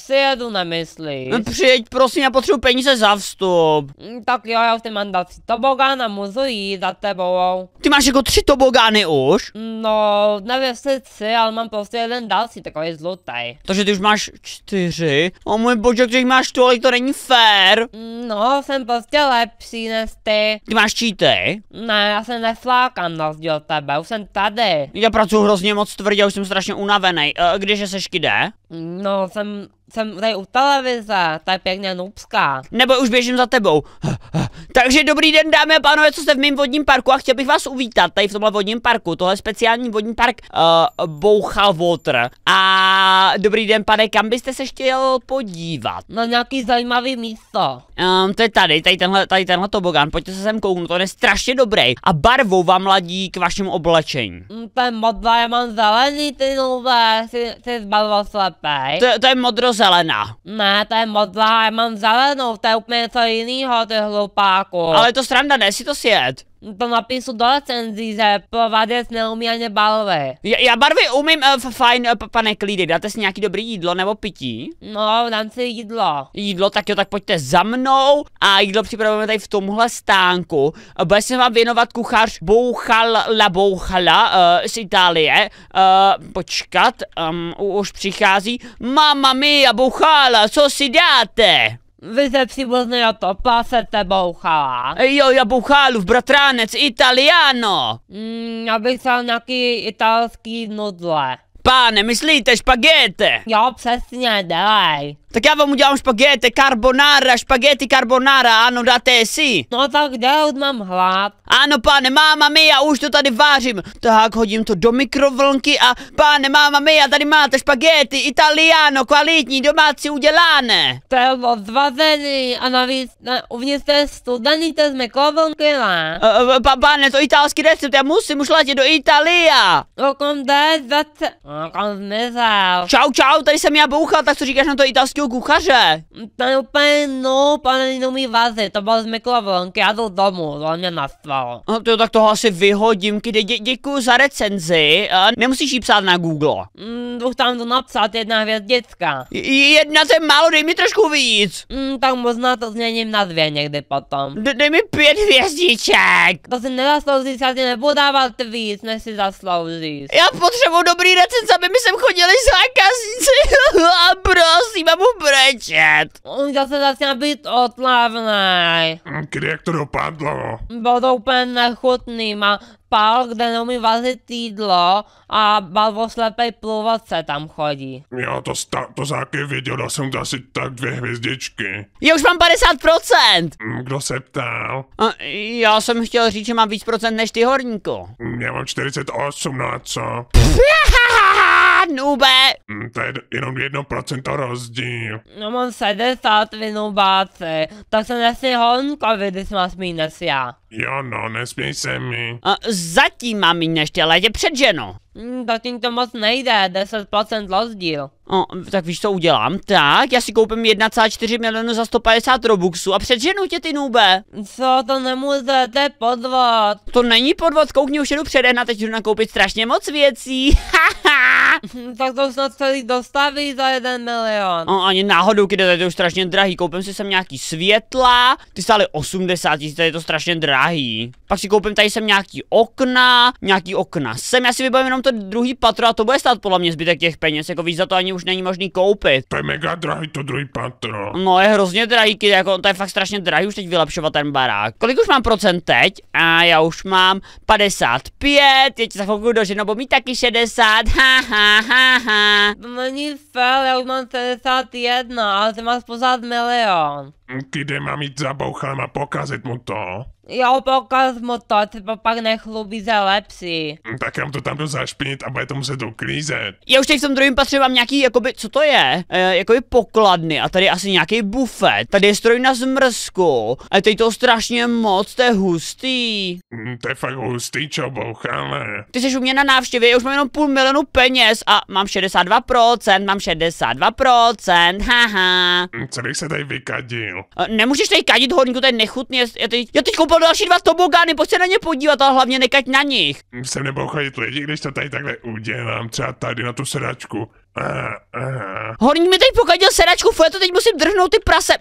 se přijedu nemyslíš. No Přijeď, prosím, já potřebuji peníze za vstup. Mm, tak jo, já už mám dát tři tobogány a můžu jít za tebou. Ty máš jako tři tobogány už? No, nevím jestli tři, ale mám prostě jeden další, takový zlutý. Takže ty už máš čtyři? O můj bože, když máš tolik, to není fér. No, jsem prostě lepší než ty. Ty máš číty? Ne, já se neflákám na rozdíl od tebe, už jsem tady. Já pracuji hrozně moc tvrdě, už jsem strašně unavený. Když eh, kdeže seš kde? No, jsem jsem tady u televize, ta pěkně nubská. Nebo už běžím za tebou. Takže dobrý den, dámy a pánové, co jste v mém vodním parku a chtěl bych vás uvítat tady v tomhle vodním parku. Tohle je speciální vodní park uh, Boucha Water. A dobrý den, pane, kam byste se chtěl podívat? Na nějaký zajímavý místo. Um, to je tady, tady tenhle, tady tenhle tobogán, pojďte se sem kouknout, to je strašně dobrý. A barvou vám ladí k vašemu oblečení. Mm, je modrá, já mám zelený, ty nové, ty, ty slepej. To, to je modrozelená. Ne, to je modrá, já mám zelenou, to je úplně něco jiného, ty hlupá jako. Ale to sranda, ne si to sjet. To napíšu do recenzí, že provadec neumí ani barvy. Já, já barvy umím, uh, fajn, uh, pane Klídy, dáte si nějaký dobrý jídlo nebo pití? No, dám si jídlo. Jídlo, tak jo, tak pojďte za mnou a jídlo připravujeme tady v tomhle stánku. Eh, bude se vám věnovat kuchař la Bouchala uh, z Itálie. Uh, počkat, um, už přichází. Mamma mia, Bouchala, co si dáte? se ze przywoznają to pasetę bouchala. Jo, já ja v bratranec, italiano! Mm, já bych chtěl nějaký italský nudle. Pane, myslíte špagety? Jo, přesně, dělej. Tak já vám udělám špagety carbonara, špagety carbonara, ano, dáte je si. No tak já už mám hlad. Ano, pane, máma mi, já už to tady vářím. Tak hodím to do mikrovlnky a pane, máma mi, já tady máte špagety, italiano, kvalitní, domácí udělané. To je odvazený a navíc na, uvnitř to je studený, to z mikrovlnky, ne? Uh, pane, to italský recept, já musím už letět do Italia. No, kom jde, zase... No, kom zmizel. Čau, čau, tady jsem já bouchal, tak co říkáš na to italský nějakého kuchaře. je úplně, no, pane mi vařit, to byla zmykla on já jdu domů, to mě nastvalo. No, to tak toho asi vyhodím, kdy dě, děkuji za recenzi, a nemusíš jí psát na Google. Mm, jdu tam to napsat, jedna hvězdička. Jedna to je málo, dej mi trošku víc. Mm, tak možná to změním na dvě někdy potom. D dej mi pět hvězdiček. To si nezasloužíš, já ti nebudu dávat víc, než si zasloužíš. Já potřebuji dobrý recenze, aby mi sem chodili zákazníci. a prosím, mám brečet. On zase začínám být otlavný. Hmm, Kdy jak to dopadlo? No? Bylo to úplně nechutný, má pál, kde neumí vazit jídlo a balvo slepej se tam chodí. Jo, to, sta- to záky viděl, dal jsem asi tak dvě hvězdičky. Já už mám 50%! Hmm, kdo se ptal? A, já jsem chtěl říct, že mám víc procent než ty horníku. Hmm, já mám 48, no a co? zvládnu, be! Mm, hm, to je jenom jedno procento rozdíl. No mám 60 vinubáci, tak se nesi Honkovi, když nás míneš já. Jo no, nesměj se mi. A zatím mám míneš tě, ale tě předženu zatím hm, to moc nejde, 10% rozdíl. No, tak víš, co udělám? Tak, já si koupím 1,4 milionu za 150 robuxů a předženu tě, ty nube. Co, to nemůže, to je podvod. To není podvod, koukni, už jdu předem a teď jdu nakoupit strašně moc věcí. tak to snad celý dostaví za jeden milion. No, ani náhodou, kdy to je už strašně drahý. Koupím si sem nějaký světla, ty stály 80 tisíc, tady je to strašně drahý. Pak si koupím tady sem nějaký okna, nějaký okna sem, já si vybavím jenom to druhý patro a to bude stát podle mě zbytek těch peněz, jako víc za to ani už není možný koupit. To je mega drahý to druhý patro. No je hrozně drahý, kid, jako to je fakt strašně drahý už teď vylepšovat ten barák. Kolik už mám procent teď? A já už mám 55, teď za chvilku doženu, bo mít taky 60, ha ha ha ha. To není fel, já už mám 71, ale ty máš pořád milion. Kde mám jít za bouchem a pokazit mu to? Jo, pokaz motoci, pak nechlubí za lepší. Hm, tak já to tam jdu zašpinit a bude to muset uklízet. Já už teď v tom druhém patře mám nějaký, jakoby, co to je? E, jakoby pokladny a tady asi nějaký bufet. Tady je stroj na zmrzku. A teď to strašně moc, to je hustý. Mm, to je fakt hustý, čo ale. Ty jsi u mě na návštěvě, já už mám jenom půl milionu peněz a mám 62%, mám 62%, haha. Mm, co bych se tady vykadil? E, nemůžeš tady kadit, horníku, to je nechutný, Já teď, já teď koupil další dva tobogány, pojď se na ně podívat, ale hlavně nekať na nich. Jsem nebo chodit lidi, když to tady takhle udělám, třeba tady na tu sedačku. Horní mi teď pokadil sedačku, fuj, to teď musím drhnout ty prase,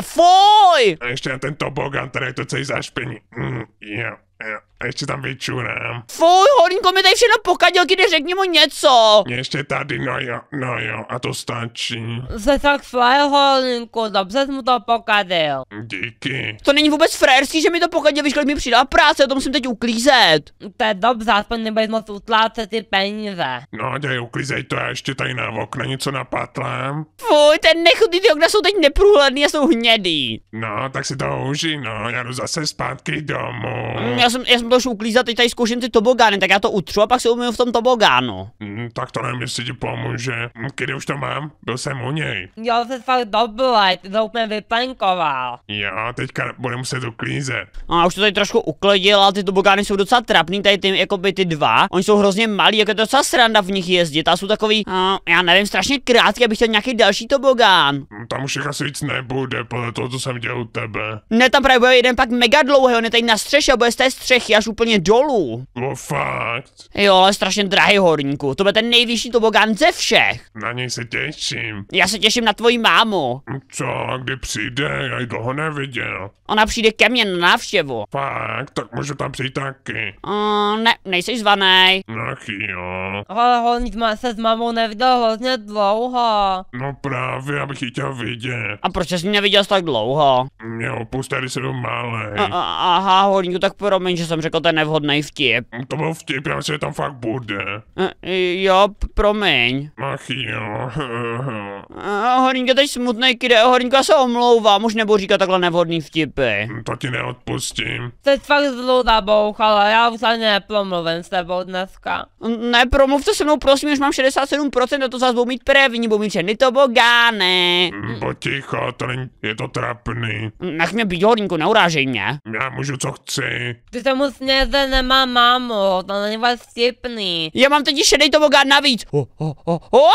fuj! A ještě na ten tobogán, tady je to celý zašpení. Mm, yeah, yeah. A ještě tam vyčurám. Fuj, holínko, mi tady všechno pokadil, kdy řekni mu něco. Ještě tady, no jo, no jo, a to stačí. Se tak fajn, holínko, dobře jsi mu to pokadil. Díky. To není vůbec frérský, že mi to pokadil, víš, kolik mi přidá práce, to musím teď uklízet. To je dobře, aspoň nebudeš moc utlácet ty peníze. No, děj, uklízej to, já ještě tady na okna něco napatlám. Fuj, ten nechutný ty okna jsou teď neprůhledný a jsou hnědý. No, tak si to užij, no, já jdu zase zpátky domů. Mm, já jsem, já jsem byl uklízat teď tady zkouším ty tobogány, tak já to utřu a pak si umiju v tom tobogánu. Mm, tak to nevím, jestli ti pomůže. Mm, Kdy už to mám? Byl jsem u něj. Jo, se fakt dobře, ty to úplně vyplenkoval. Jo, teďka bude muset uklízet. A no, už to tady trošku uklidil, ale ty tobogány jsou docela trapný, tady ty, jako by ty dva. Oni jsou hrozně malí, jako je to docela sranda v nich jezdit a jsou takový, uh, já nevím, strašně krátký, abych chtěl nějaký další tobogán. Mm, tam už jich asi víc nebude, podle toho, co jsem dělal u tebe. Ne, tam právě bude jeden pak mega dlouhý, on je tady na střeše bude z té střechy až úplně dolů. No fakt. Jo, ale strašně drahý horníku. To bude ten nejvyšší tobogán ze všech. Na něj se těším. Já se těším na tvoji mámu. Co, kdy přijde? Já ji dlouho neviděl. Ona přijde ke mně na návštěvu. Fakt, tak můžu tam přijít taky. Uh, ne, nejsi zvaný. Ach no, jo. Ale holník má se s mamou neviděl hrozně dlouho. No právě, abych ji chtěl vidět. A proč jsi mě viděl tak dlouho? Mě opustili se do malé. Aha, holníku tak promiň, že jsem řekl řekl ten nevhodný vtip. No, to byl vtip, já že tam fakt bude. Uh, eh, eh, jo, promiň. Ach jo. Eh, Horníka, teď kde kide, Horníka se omlouvám, už nebo říkat takhle nevhodný vtipy. Hm, to ti neodpustím. Jsi fakt zluda, bouch, ale já už ani nepromluvím s tebou dneska. Ne, promluvte to se mnou, prosím, už mám 67% a to zase budu mít první, budu mít všechny hm, Bo Poticho, to není, je to trapný. Hm, nech mě být, Horníku, neurážej mě. Já můžu, co chci. Ty se moc vlastně zde nemá mámu, to není vás vtipný. Já mám teď šedý tobogán navíc. Oh, oh, oh, oh,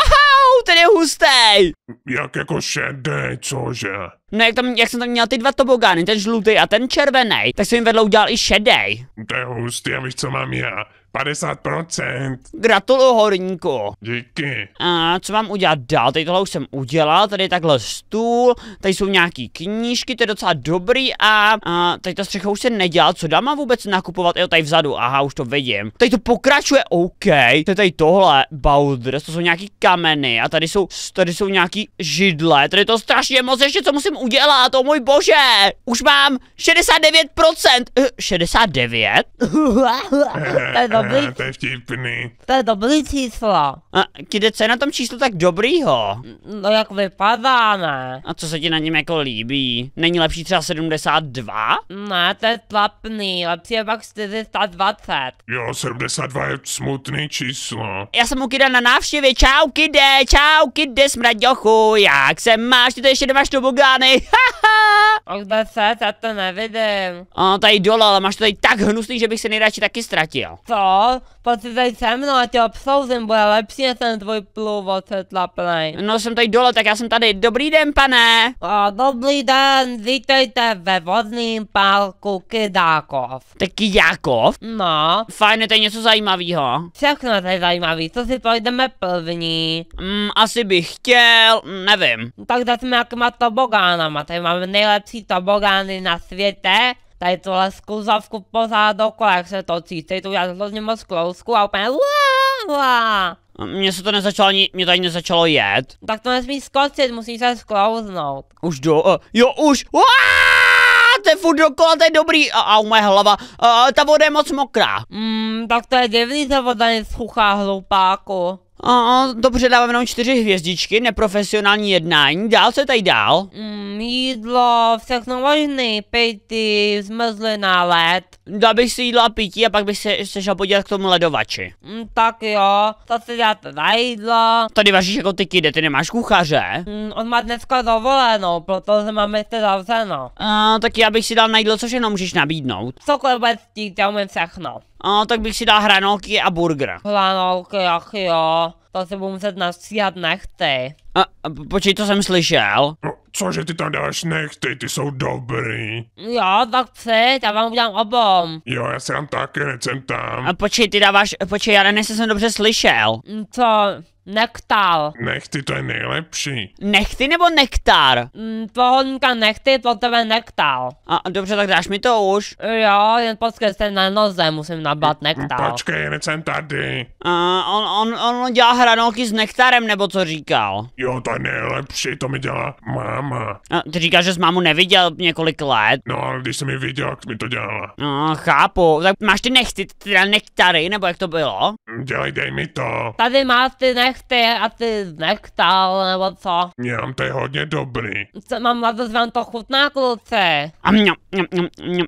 ten je hustý. Jak jako šedý, cože? No jak, tam, jak jsem tam měl ty dva tobogány, ten žlutý a ten červený, tak jsem jim vedle udělal i šedý. To je hustý, a víš co mám já? 50%. Gratuluju horníku. Díky. A co mám udělat dál? Tady tohle už jsem udělal, tady je takhle stůl, tady jsou nějaký knížky, to je docela dobrý a, a tady ta střecha už se nedělá, co dám mám vůbec nakupovat? Jo, tady vzadu, aha, už to vidím. Tady to pokračuje, OK, to je tady tohle, Bowder, to jsou nějaký kameny a tady jsou, tady jsou nějaký židle, tady to strašně moc ještě, co musím udělat, o můj bože, už mám 69%, 69? dobrý... to je vtipný. To je dobrý číslo. A kde co je na tom číslu tak dobrýho? No jak vypadá, ne? A co se ti na něm jako líbí? Není lepší třeba 72? Ne, to je tlapný, lepší je pak 420. Jo, 72 je smutný číslo. Já jsem u Kida na návštěvě, čau Kide, čau Kide, smraďochu, jak se máš, ty to ještě nemáš do Bugány, haha. Kde se, já to nevidím. A tady dole, ale máš to tady tak hnusný, že bych se nejradši taky ztratil. Co? co? Poczytaj ze mną, a cię obsouzím, bude lepší než ten tvůj plůvocet laplej. No jsem tady dole, tak já jsem tady. Dobrý den, pane. A dobrý den, vítejte ve vodním pálku Kydákov. Tak Kydákov? No. Fajn, je tady něco zajímavého. Všechno tady je zajímavé, co si pojdeme první? Mm, asi bych chtěl, nevím. Tak začneme jakýma tobogánama, tady máme nejlepší tobogány na světě tady tohle skluzovku pořád dokola, jak se točí, teď tu já zním moc klousku a úplně uá, Mně se to nezačalo ani, mě to ani nezačalo jet. Tak to nesmí skočit, musí se sklouznout. Už do, uh, jo už, uá! to je furt dokola, to je dobrý. A, a u moje hlava, a, eh, ta voda je moc mokrá. Mm, tak to je divný, ta voda je suchá, hlupáku. O, dobře, dáváme jenom čtyři hvězdičky, neprofesionální jednání. Dál se tady dál. Mm, jídlo, všechno možný, pití, zmrzlina, led. Dá bych si jídlo a pití a pak bych se, se šel podívat k tomu ledovači. Mm, tak jo, to si děláte na jídlo. Tady vaříš jako ty kide, ty nemáš kuchaře. Mm, on má dneska dovolenou, protože máme ještě zavřeno. O, tak já bych si dal na jídlo, co všechno můžeš nabídnout. Cokoliv chtít, já umím všechno. A tak bych si dal hranolky a burger. Hranolky, ach jo. To si budu muset nastříhat nechty. A, a počkej, to jsem slyšel. No, cože ty tam dáš nechty, ty jsou dobrý. Jo, tak přijď, já vám udělám obom. Jo, já se tam taky, jsem tam. A počkej, ty dáváš, počkej, já nevím, jestli jsem dobře slyšel. Co? Nektál. Nechty, to je nejlepší. Nechty nebo nektár? Mm, pohonka nechty, pro tebe nektál. A dobře, tak dáš mi to už. Jo, jen počkej, jste na noze, musím nabrat mm, nektál. Počkej, jen jsem tady. A on, on, on dělá hranolky s nektarem, nebo co říkal? Jo, to je nejlepší, to mi dělá máma. A ty říkáš, že jsi mámu neviděl několik let. No, ale když jsem mi viděl, jak mi to dělala. No, chápu. Tak máš ty nechty, teda nektary, nebo jak to bylo? Mm, dělej, dej mi to. Tady máš ty nech nechty a ty nechtal, nebo co? Mňam, to je hodně dobrý. Co, mám na to vám to chutná, kluci? A mňam, mňam, mňam, mňam,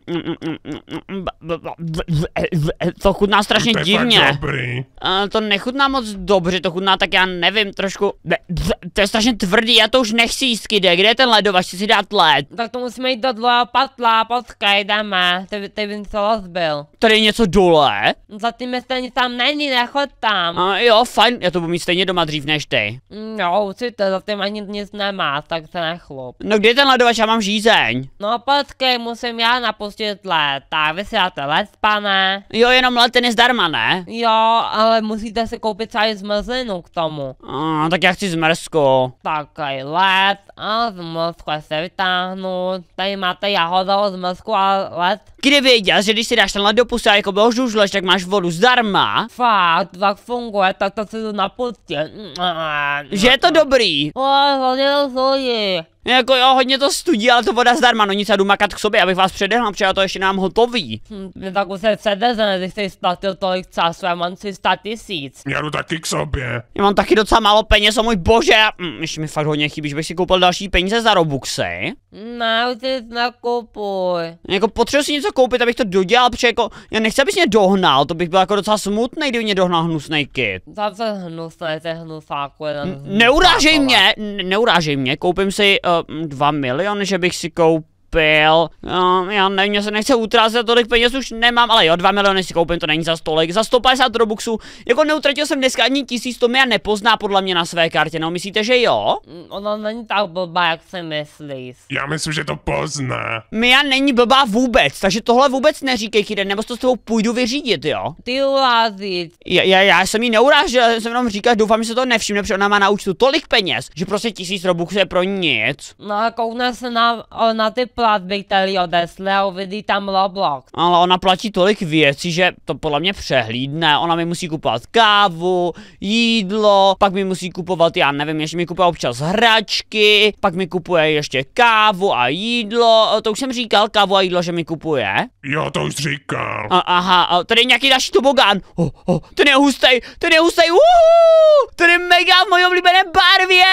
mňam, mňam, to chutná strašně to je divně. Fakt dobrý. A, to nechutná moc dobře, to chutná tak já nevím, trošku... To je strašně tvrdý, já to už nechci jíst, kde, kde je ten ledovač, chci si dát led. Tak to musíme jít do dlouhého patla, počkej, dáme, ty, ty bym se rozbil. Tady je něco dole? Zatím je stejně tam není, nechod tam. A, jo, fajn, já to budu mít stejně stejně doma dřív než ty. No, určitě, za tím ani nic nemá, tak se nechlop. No kde je ten ledovač, já mám žízeň. No počkej, musím já napustit let, tak vy si dáte let, pane. Jo, jenom let je zdarma, ne? Jo, ale musíte si koupit celý zmrzlinu k tomu. A, tak já chci zmrzku. Takej let a zmrzku se vytáhnu. Tady máte jahodovou zmrzku a let kdy věděl, že když si dáš tenhle dopus a jako ho žužleš, tak máš vodu zdarma. Fát, tak funguje, tak to se to napustě. Že je to dobrý. O, no, to je No jako jo, hodně to studí, ale to voda zdarma, no nic, já jdu makat k sobě, abych vás předehnal, protože to ještě nám hotový. Hm, tak už se předehnal, když jsi splatil tolik času, já mám 300 tisíc. Já jdu taky k sobě. Já mám taky docela málo peněz, o můj bože, já, hm, ještě mi fakt hodně chybí, že bych si koupil další peníze za Robuxy. Ne, už si nakupuj. No jako potřebuji si něco koupit, abych to dodělal, protože jako, já nechci, abys mě dohnal, to bych byl jako docela smutný, kdyby mě dohnal hnusný kit. Zase hnusný, to je hnusák, jako neurážej mě, neurážej mě, koupím si uh, 2 milion, že bych si koupil koupil. Um, no, já nevím, já se nechce utrácet, tolik peněz už nemám, ale jo, 2 miliony si koupím, to není za stolik. Za 150 robuxů, jako neutratil jsem dneska ani tisíc, to mě nepozná podle mě na své kartě, no myslíte, že jo? Mm, ona není tak blbá, jak se myslíš. Já myslím, že to pozná. Mia není blbá vůbec, takže tohle vůbec neříkej, Kiden, nebo to s tebou půjdu vyřídit, jo? Ty urazit. Já, já, já jsem jí neurážel, jsem jenom říkal, doufám, že se to nevšimne, protože ona má na účtu tolik peněz, že prostě tisíc robuxů je pro nic. No a koukne se na, na ty plat bych tady odesle a uvidí tam Roblox. Ale ona platí tolik věcí, že to podle mě přehlídne. Ona mi musí kupovat kávu, jídlo, pak mi musí kupovat, já nevím, ještě mi kupuje občas hračky, pak mi kupuje ještě kávu a jídlo. E, to už jsem říkal, kávu a jídlo, že mi kupuje. Já to už říkal. A, aha, a tady je nějaký další tobogán. Oh, oh, ten je hustý, ten je hustý. uhu, ten je mega v mojí oblíbené barvě.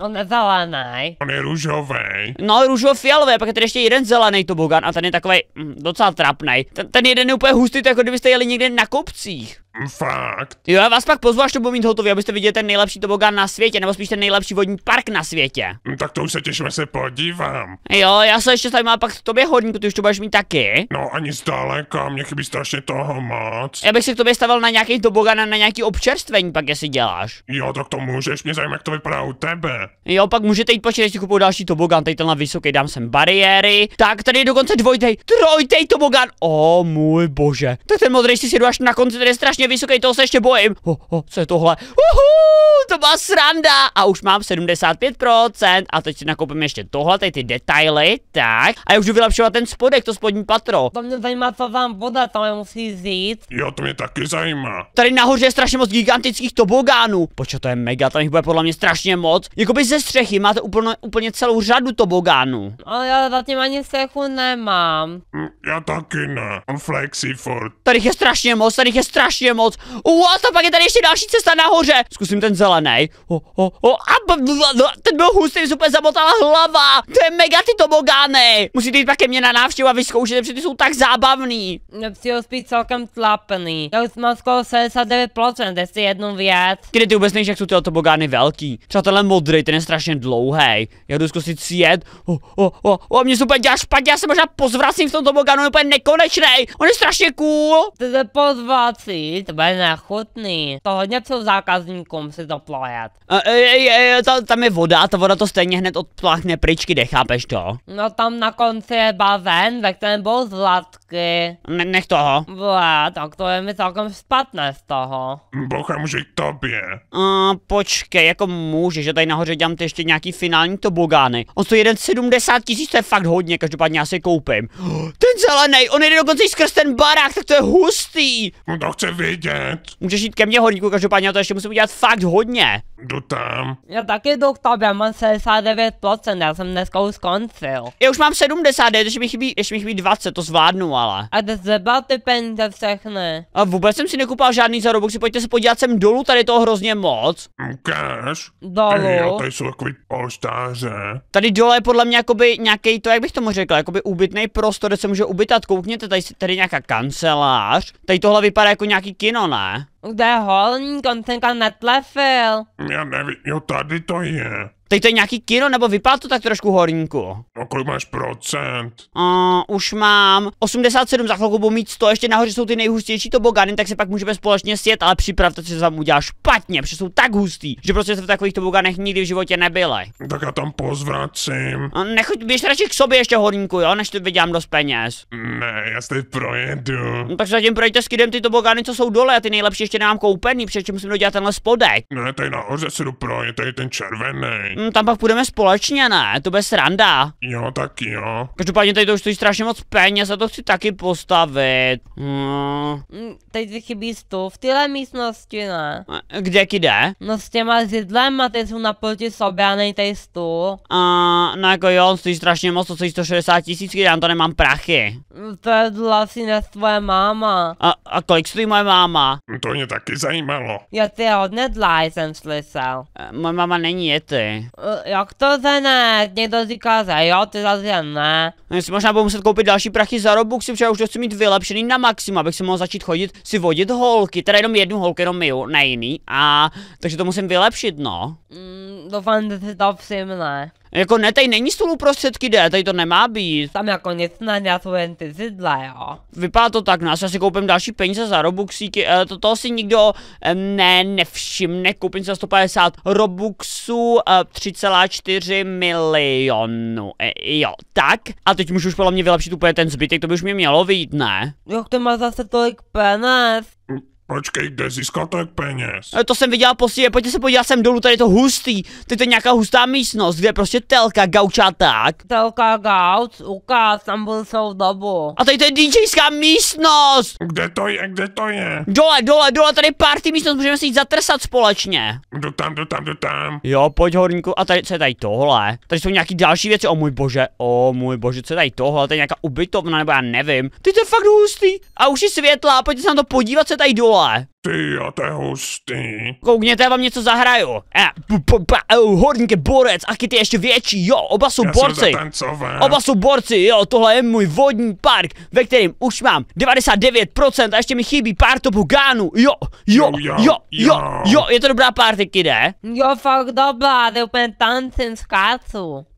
On je zelený. On je růžový. No, růžový fialové, pak je tady ještě jeden zelený tobogan a ten je takový mm, hm, docela trapný. Ten, ten jeden je úplně hustý, to jako kdybyste jeli někde na kopcích. Hm, fakt. Jo, já vás pak pozvu, až to budu mít hotový, abyste viděli ten nejlepší tobogán na světě, nebo spíš ten nejlepší vodní park na světě. Hm, tak to už se těším, se podívám. Jo, já se ještě tady mám pak k tobě hodinku, ty už to budeš mít taky. No, ani zdaleka, mě chybí strašně toho moc. Já bych si k tobě stavil na nějaký tobogán a na nějaký občerstvení, pak jestli děláš. Jo, tak to můžeš, mě zajímá, jak to vypadá u tebe. Jo, pak můžete jít počítat, jestli kupu další tobogán, tady na vysoký, dám sem bariéry. Tak tady je dokonce dvojtej, trojtej tobogán. O můj bože, tak ten modrý si si jdu až na konci, tady je strašně strašně vysoký, toho se ještě bojím. Oh, oh, co je tohle? Uhu, to má sranda. A už mám 75%. A teď si nakoupím ještě tohle, tady ty detaily. Tak. A já už jdu vylepšovat ten spodek, to spodní patro. To mě zajímá, co vám voda tam musí zít. Jo, to mě taky zajímá. Tady nahoře je strašně moc gigantických tobogánů. Počkej, to je mega, tam jich bude podle mě strašně moc. Jakoby ze střechy máte úplně, úplně celou řadu tobogánů. Ale já zatím ani střechu nemám. Mm, já taky ne. flexi fort. Tady je strašně moc, tady je strašně je moc. What, a pak je tady ještě další cesta nahoře. Zkusím ten zelený. O, o, o, a ten byl hustý, super zamotala hlava. To je mega ty tobogány. Musíte jít pak ke mně na návštěvu a vyzkoušet, protože ty jsou tak zábavný. No, si ho spíš celkem tlapný. Já už mám skoro 79%, jestli jednu věc. Kdy ty vůbec nevíš, jak jsou ty tobogány velký. Třeba tenhle modrý, ten je strašně dlouhý. Já jdu zkusit sjet. O, o, o, o, mě super dělá špatně, já se možná pozvracím v tom tobogánu, úplně nekonečný. On je strašně cool. Ty se pozvací, být velmi chutný. To hodně co zákazníkům si to plajet. E, e, e, e ta, tam je voda, ta voda to stejně hned odpláchne pryčky, nechápeš to? No tam na konci je baven, ve kterém byl zlatky. Ne, nech toho. Bude, tak to je mi celkem špatné z toho. Bocha může k tobě. A, počkej, jako může, že tady nahoře dělám ty ještě nějaký finální tobogány. On jeden 70 tisíc, to je fakt hodně, každopádně já si koupím. Ten zelený, on jde dokonce i skrz ten barák, tak to je hustý. On to chce vy vidět. Můžeš jít ke mně, horníku, každopádně já to ještě musím udělat fakt hodně. Jdu tam. Já taky jdu k tobě, mám 69%, já jsem dneska už skoncil. Já už mám 70, ještě mi chybí, ještě mi chybí 20, to zvládnu ale. A ty zebal ty peníze všechny. A vůbec jsem si nekupal žádný za Robuxy, pojďte se podívat sem dolů, tady toho hrozně moc. Ukáž. Dolů. Ej, jo, tady jsou takový polštáře. Tady dole je podle mě jakoby nějaký to, jak bych tomu řekl, jakoby ubytný prostor, kde se může ubytat. Koukněte, tady, tady nějaká kancelář. Tady tohle vypadá jako nějaký ikinä ole. Mutta on kan sen kannat läfel. Minä näin jotain toijaa. Teď to je nějaký kino nebo vypadá to tak trošku horníku? A no, kolik máš procent? Uh, už mám 87, za chvilku budu mít 100, ještě nahoře jsou ty nejhustější tobogany, tak se pak můžeme společně sjet, ale připravte se, že tam udělá špatně, protože jsou tak hustý, že prostě se v takových toboganech nikdy v životě nebyly. Tak já tam pozvracím. Uh, nechoď, běž radši k sobě ještě horníku, jo, než ty vydělám dost peněz. Ne, já se teď projedu. No, tak zatím projďte s kidem ty tobogany, co jsou dole, a ty nejlepší ještě nemám koupený, předtím musím dodělat tenhle spodek. Ne, tady nahoře se jdu projet, tady ten červený. No tam pak půjdeme společně, ne? To bude sranda. Jo, tak jo. Každopádně tady to už stojí strašně moc peněz a to chci taky postavit. Hmm. Teď ti chybí stůl v téhle místnosti, ne? Eh, kde kde? No s těma zidlema, ty jsou naproti sobě a nej tady stůl. A, no jako jo, on stojí strašně moc, to stojí 160 tisíc, já to nemám prachy. Hm, to je vlastně ne tvoje máma. A, a kolik stojí moje máma? To mě taky zajímalo. Já ty hodně dlá jsem slyšel. Eh, moje máma není je ty. Eh, jak to se ne? Někdo říká za jo, ty zase za ne. No, já si možná budu muset koupit další prachy za Robux, protože už to chci mít vylepšený na maximum, abych se mohl začít chodit si vodit holky, teda jenom jednu holku, jenom miju, ne jiný. A takže to musím vylepšit, no. Mm, doufám, že si to všimne. Jako ne, tady není stůl uprostřed kde, tady to nemá být. Tam jako nic na jsou jen ty zidla, jo. Vypadá to tak, nás no, asi koupím další peníze za robuxíky, e, to, to si nikdo e, ne, nevšimne, koupím za 150 robuxů, e, 3,4 milionu, e, jo, tak. A teď můžu už podle mě vylepšit úplně ten zbytek, to by už mě mělo vyjít, ne? Jo, to má zase tolik peněz? Hm. Počkej, kde získal tak peněz? To jsem viděl posledně, pojďte se podívat sem dolů, tady je to hustý. Tady to je nějaká hustá místnost, kde je prostě telka, gauča tak. Telka, gauč, ukáz, tam byl celou dobu. A tady to je DJská místnost. Kde to je, kde to je? Dole, dole, dole, tady je party místnost, můžeme si jít zatrsat společně. Do tam, do tam, do tam. Jo, pojď horníku, a tady, co je tady tohle? Tady jsou nějaký další věci, o můj bože, o můj bože, co je tady tohle, tady je nějaká ubytovna, nebo já nevím. Ty to je fakt hustý. A už je světla, pojďte se na to podívat, co je tady dole. why Ty a to je hustý. Koukněte, já vám něco zahraju. E, uh, horník je borec, a ty ještě větší, jo, oba jsou já borci. Oba jsou borci, jo, tohle je můj vodní park, ve kterém už mám 99% a ještě mi chybí pár topu gánu. jo, jo, jo, jo, jo, jo, je to dobrá party, kde? Jo, fakt dobrá, to je úplně tancím z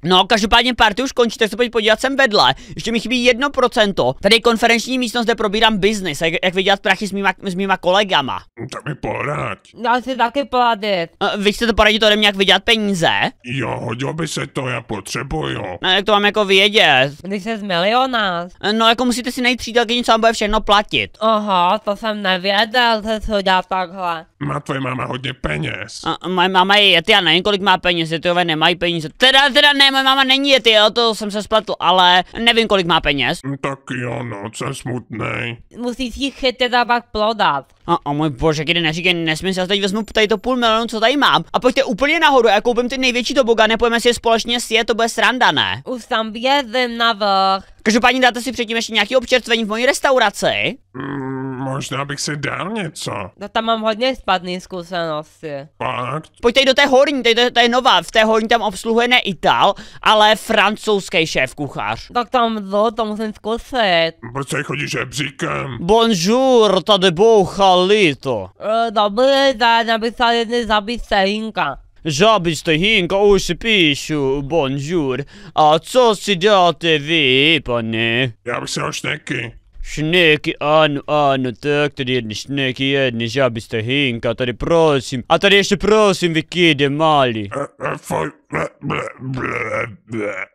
No, každopádně party už končí, tak se pojď podívat sem vedle. Ještě mi chybí 1%. Tady je konferenční místnost, kde probírám biznis, jak, jak vydělat prachy s mýma, s mýma kolegama doma. No, tak mi poraď. Já no, si taky poradit. A eh, vy chcete poradit ode mě, jak vydělat peníze? Jo, hodilo by se to, já potřebuju. A no, jak to mám jako vědět? Když jsi z milionář. Eh, no, jako musíte si najít přítelkyni, co vám bude všechno platit. Aha, to jsem nevěděl, že se dělá takhle. Má tvoje máma hodně peněz. A, eh, moje máma je jety, já nevím, kolik má peněz, jetové nemají peníze. Teda, teda ne, moje máma není jety, jo, to jsem se spletl, ale nevím, kolik má peněz. Mm, tak jo, no, jsem smutný. Musíš jich chytit a pak plodat. A, a můj bože, kdy neříkej nesmysl, já teď vezmu tady to půl milionu, co tady mám. A pojďte úplně nahoru, já koupím ty největší toboga, nepojeme si je společně si je, to bude sranda, ne? Už tam vězím na vrch. Každopádně dáte si předtím ještě nějaký občerstvení v mojí restauraci? Mm, možná bych si dal něco. No tam mám hodně spadný zkušenosti. Fakt? Pojďte do té horní, to, je nová, v té horní tam obsluhuje ne Ital, ale francouzský šéf kuchař. Tak tam do to musím zkusit. Proč se chodíš žebříkem? Bonjour, tady bouchalito. E, eh, dobrý den, abych se jedný zabít serinka. Zhabis të hinë ka u bonjour A co si gjatë vi, pa po ne? Ja o shneki? Shneki anu anu të këtë dirë një shneki jetë një zhabis të hinë ka të riprosim. A të rishë prosim vikide mali. E, e, fojë.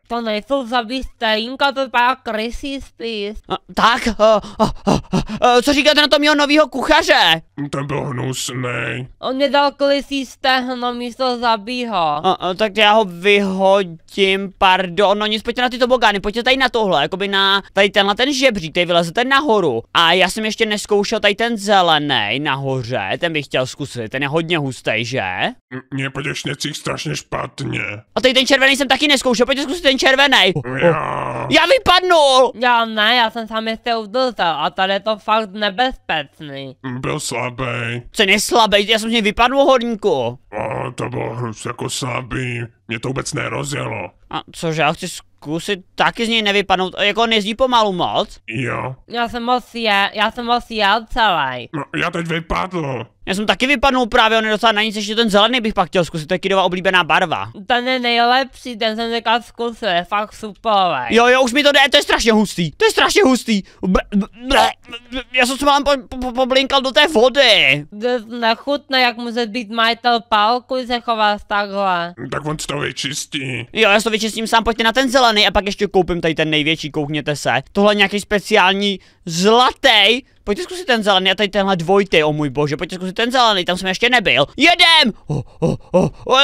To nejsou zabí stejnka, to vypadá krysí jako spíš. No, tak, o, o, o, co říkáte na to mého nového kuchaře? Ten byl hnusný. On mě dal krysí stehno místo zabího. Eh, eh, tak já ho vyhodím, pardon, no nic, pojďte na tyto bogány, pojďte tady na tohle, jakoby na tady tenhle ten žebřík, tady vylezete nahoru. A já jsem ještě neskoušel tady ten zelený nahoře, ten bych chtěl zkusit, ten je hodně hustý, že? Mě po těch strašně špatně. A tady ten červený jsem taky neskoušel, pojďte zkusit ten červený. Já vypadnu! Já ne, já jsem sám jistě udlzel a tady je to fakt nebezpečný. Byl slabý. Co slabý, já jsem z něj vypadnul horníku. A to bylo hrůz jako slabý, mě to vůbec nerozjelo. A cože, já chci zkusit taky z něj nevypadnout, jako jezdí pomalu moc? Jo. Já jsem moc jel, já jsem moc jel celý. No, já teď vypadl. Já jsem taky vypadnul právě, on je docela na nic, ještě ten zelený bych pak chtěl zkusit, to je Kidova oblíbená barva. Ten je nejlepší, ten jsem říkal zkusil, je fakt super. Jo, jo, už mi to jde, to je strašně hustý, to je strašně hustý. Ble, ble, ble, já jsem se mám po, po, poblinkal do té vody. To nechutné, jak může být majitel palku, když se chováš takhle. Tak on to vyčistí. Jo, já to vyčistím sám, pojďte na ten zelený a pak ještě koupím tady ten největší, koukněte se. Tohle nějaký speciální zlatý pojďte zkusit ten zelený a tady tenhle dvojty, o můj bože, pojďte zkusit ten zelený, tam jsem ještě nebyl. Jedem! Oh, oh, oh, oh,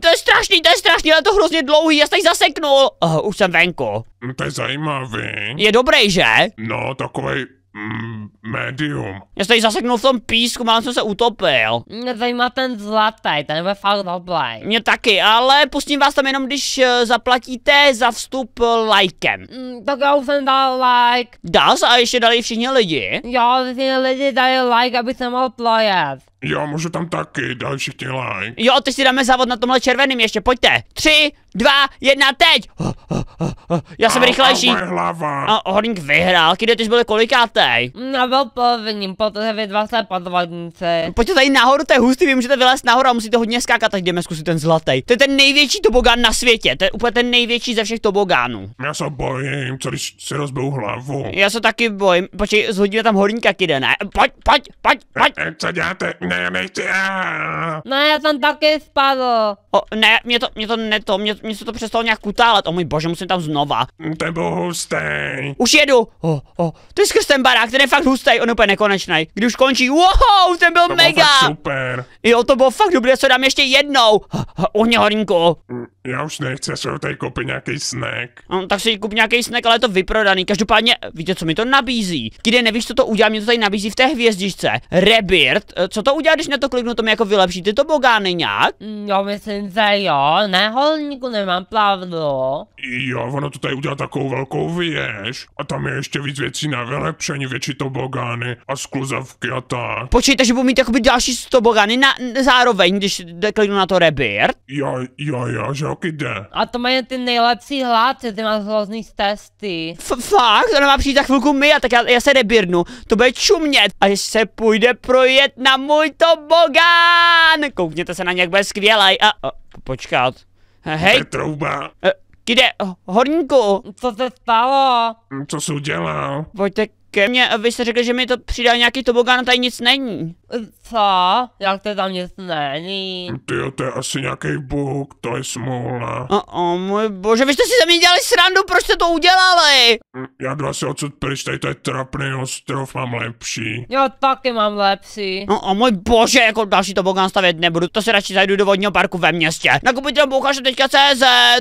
to je strašný, to je strašný, ale to hrozně dlouhý, já se tady zaseknul. Oh, už jsem venku. Mm, to je zajímavý. Je dobrý, že? No, takovej Mm, medium. Já jsem tady zaseknul v tom písku, mám jsem se utopil. Mě zajímá ten zlatý, ten bude fakt dobrý. Mě taky, ale pustím vás tam jenom, když eh, zaplatíte za vstup eh, lajkem. Mm, tak já už jsem dal like. Dá se a ještě dali všichni lidi? Jo, všichni lidi dali like, aby se mohl plojet. Jo, můžu tam taky, další všichni like. Jo, teď si dáme závod na tomhle červeným ještě, pojďte. Tři, dva, jedna, teď. Oh, oh, oh, Já jsem au, rychlejší. Au, hlava. A Horník vyhrál, kdy ty jsi byl kolikátej? No byl prvním, protože vy dva jste podvodníci. Pojďte tady nahoru, to je hustý, vy můžete vylézt nahoru a musíte hodně skákat, tak jdeme zkusit ten zlatý. To je ten největší tobogán na světě, to je úplně ten největší ze všech tobogánů. Já se bojím, co když si rozbiju hlavu. Já se taky bojím, počkej, zhodíme tam Horníka, kde ne? Pojď, pojď, pojď, pojď. E, e, co děláte? ne, nechte. Ne, já tam taky spadl. O, ne, mě to, mě to ne to, mě, mě se to přestalo nějak kutálet. O můj bože, musím tam znova. To byl hustý. Už jedu. O, o, to je skrz ten barák, ten je fakt hustý, on úplně nekonečný. Když už končí, wow, ten byl to mega. Bylo fakt super. Jo, to bylo fakt dobré, co dám ještě jednou. o, o, o, já už nechci, jsou tady koupit nějaký snack. No, tak si kup nějaký snack, ale je to vyprodaný. Každopádně, víte, co mi to nabízí? Kde nevíš, co to udělá, mě to tady nabízí v té hvězdičce. Rebirth, eh, co to udělá, když na to kliknu, to mi jako vylepší ty to bogány nějak? Mm, jo, myslím, že jo, ne, holníku, nemám pravdu. Jo, ono to tady udělá takovou velkou věž. A tam je ještě víc věcí na vylepšení, větší to bogány a skluzavky a tak. Počkejte, že budu mít další to bogány na, zároveň, když kliknu na to Rebirth? Jo, jo, jo, že roky jde. A to mají ty nejlepší hlad, ty má hrozný testy. F fakt? Ona má přijít za chvilku my a tak já, já se nebírnu. To bude čumět. A ještě se půjde projet na můj tobogán. Koukněte se na ně, jak bude skvělej. A, a počkat. Hej. trouba. Eh, kde? Horníku. Co se stalo? Co jsi udělal? Vojtek ke mně a eh, vy jste řekli, že mi to přidá nějaký tobogán a tady nic není. Co? Jak to tam nic není? Ty to je asi nějaký bůh, to je smůla. O, o můj bože, vy jste si za mě dělali srandu, proč jste to udělali? Hm, já jdu asi odsud pryč, tady to je trapný ostrov, mám lepší. Já taky mám lepší. O, o můj bože, jako další tobogán stavět nebudu, to si radši zajdu do vodního parku ve městě. Nakupit tam bouchaře teďka CZ.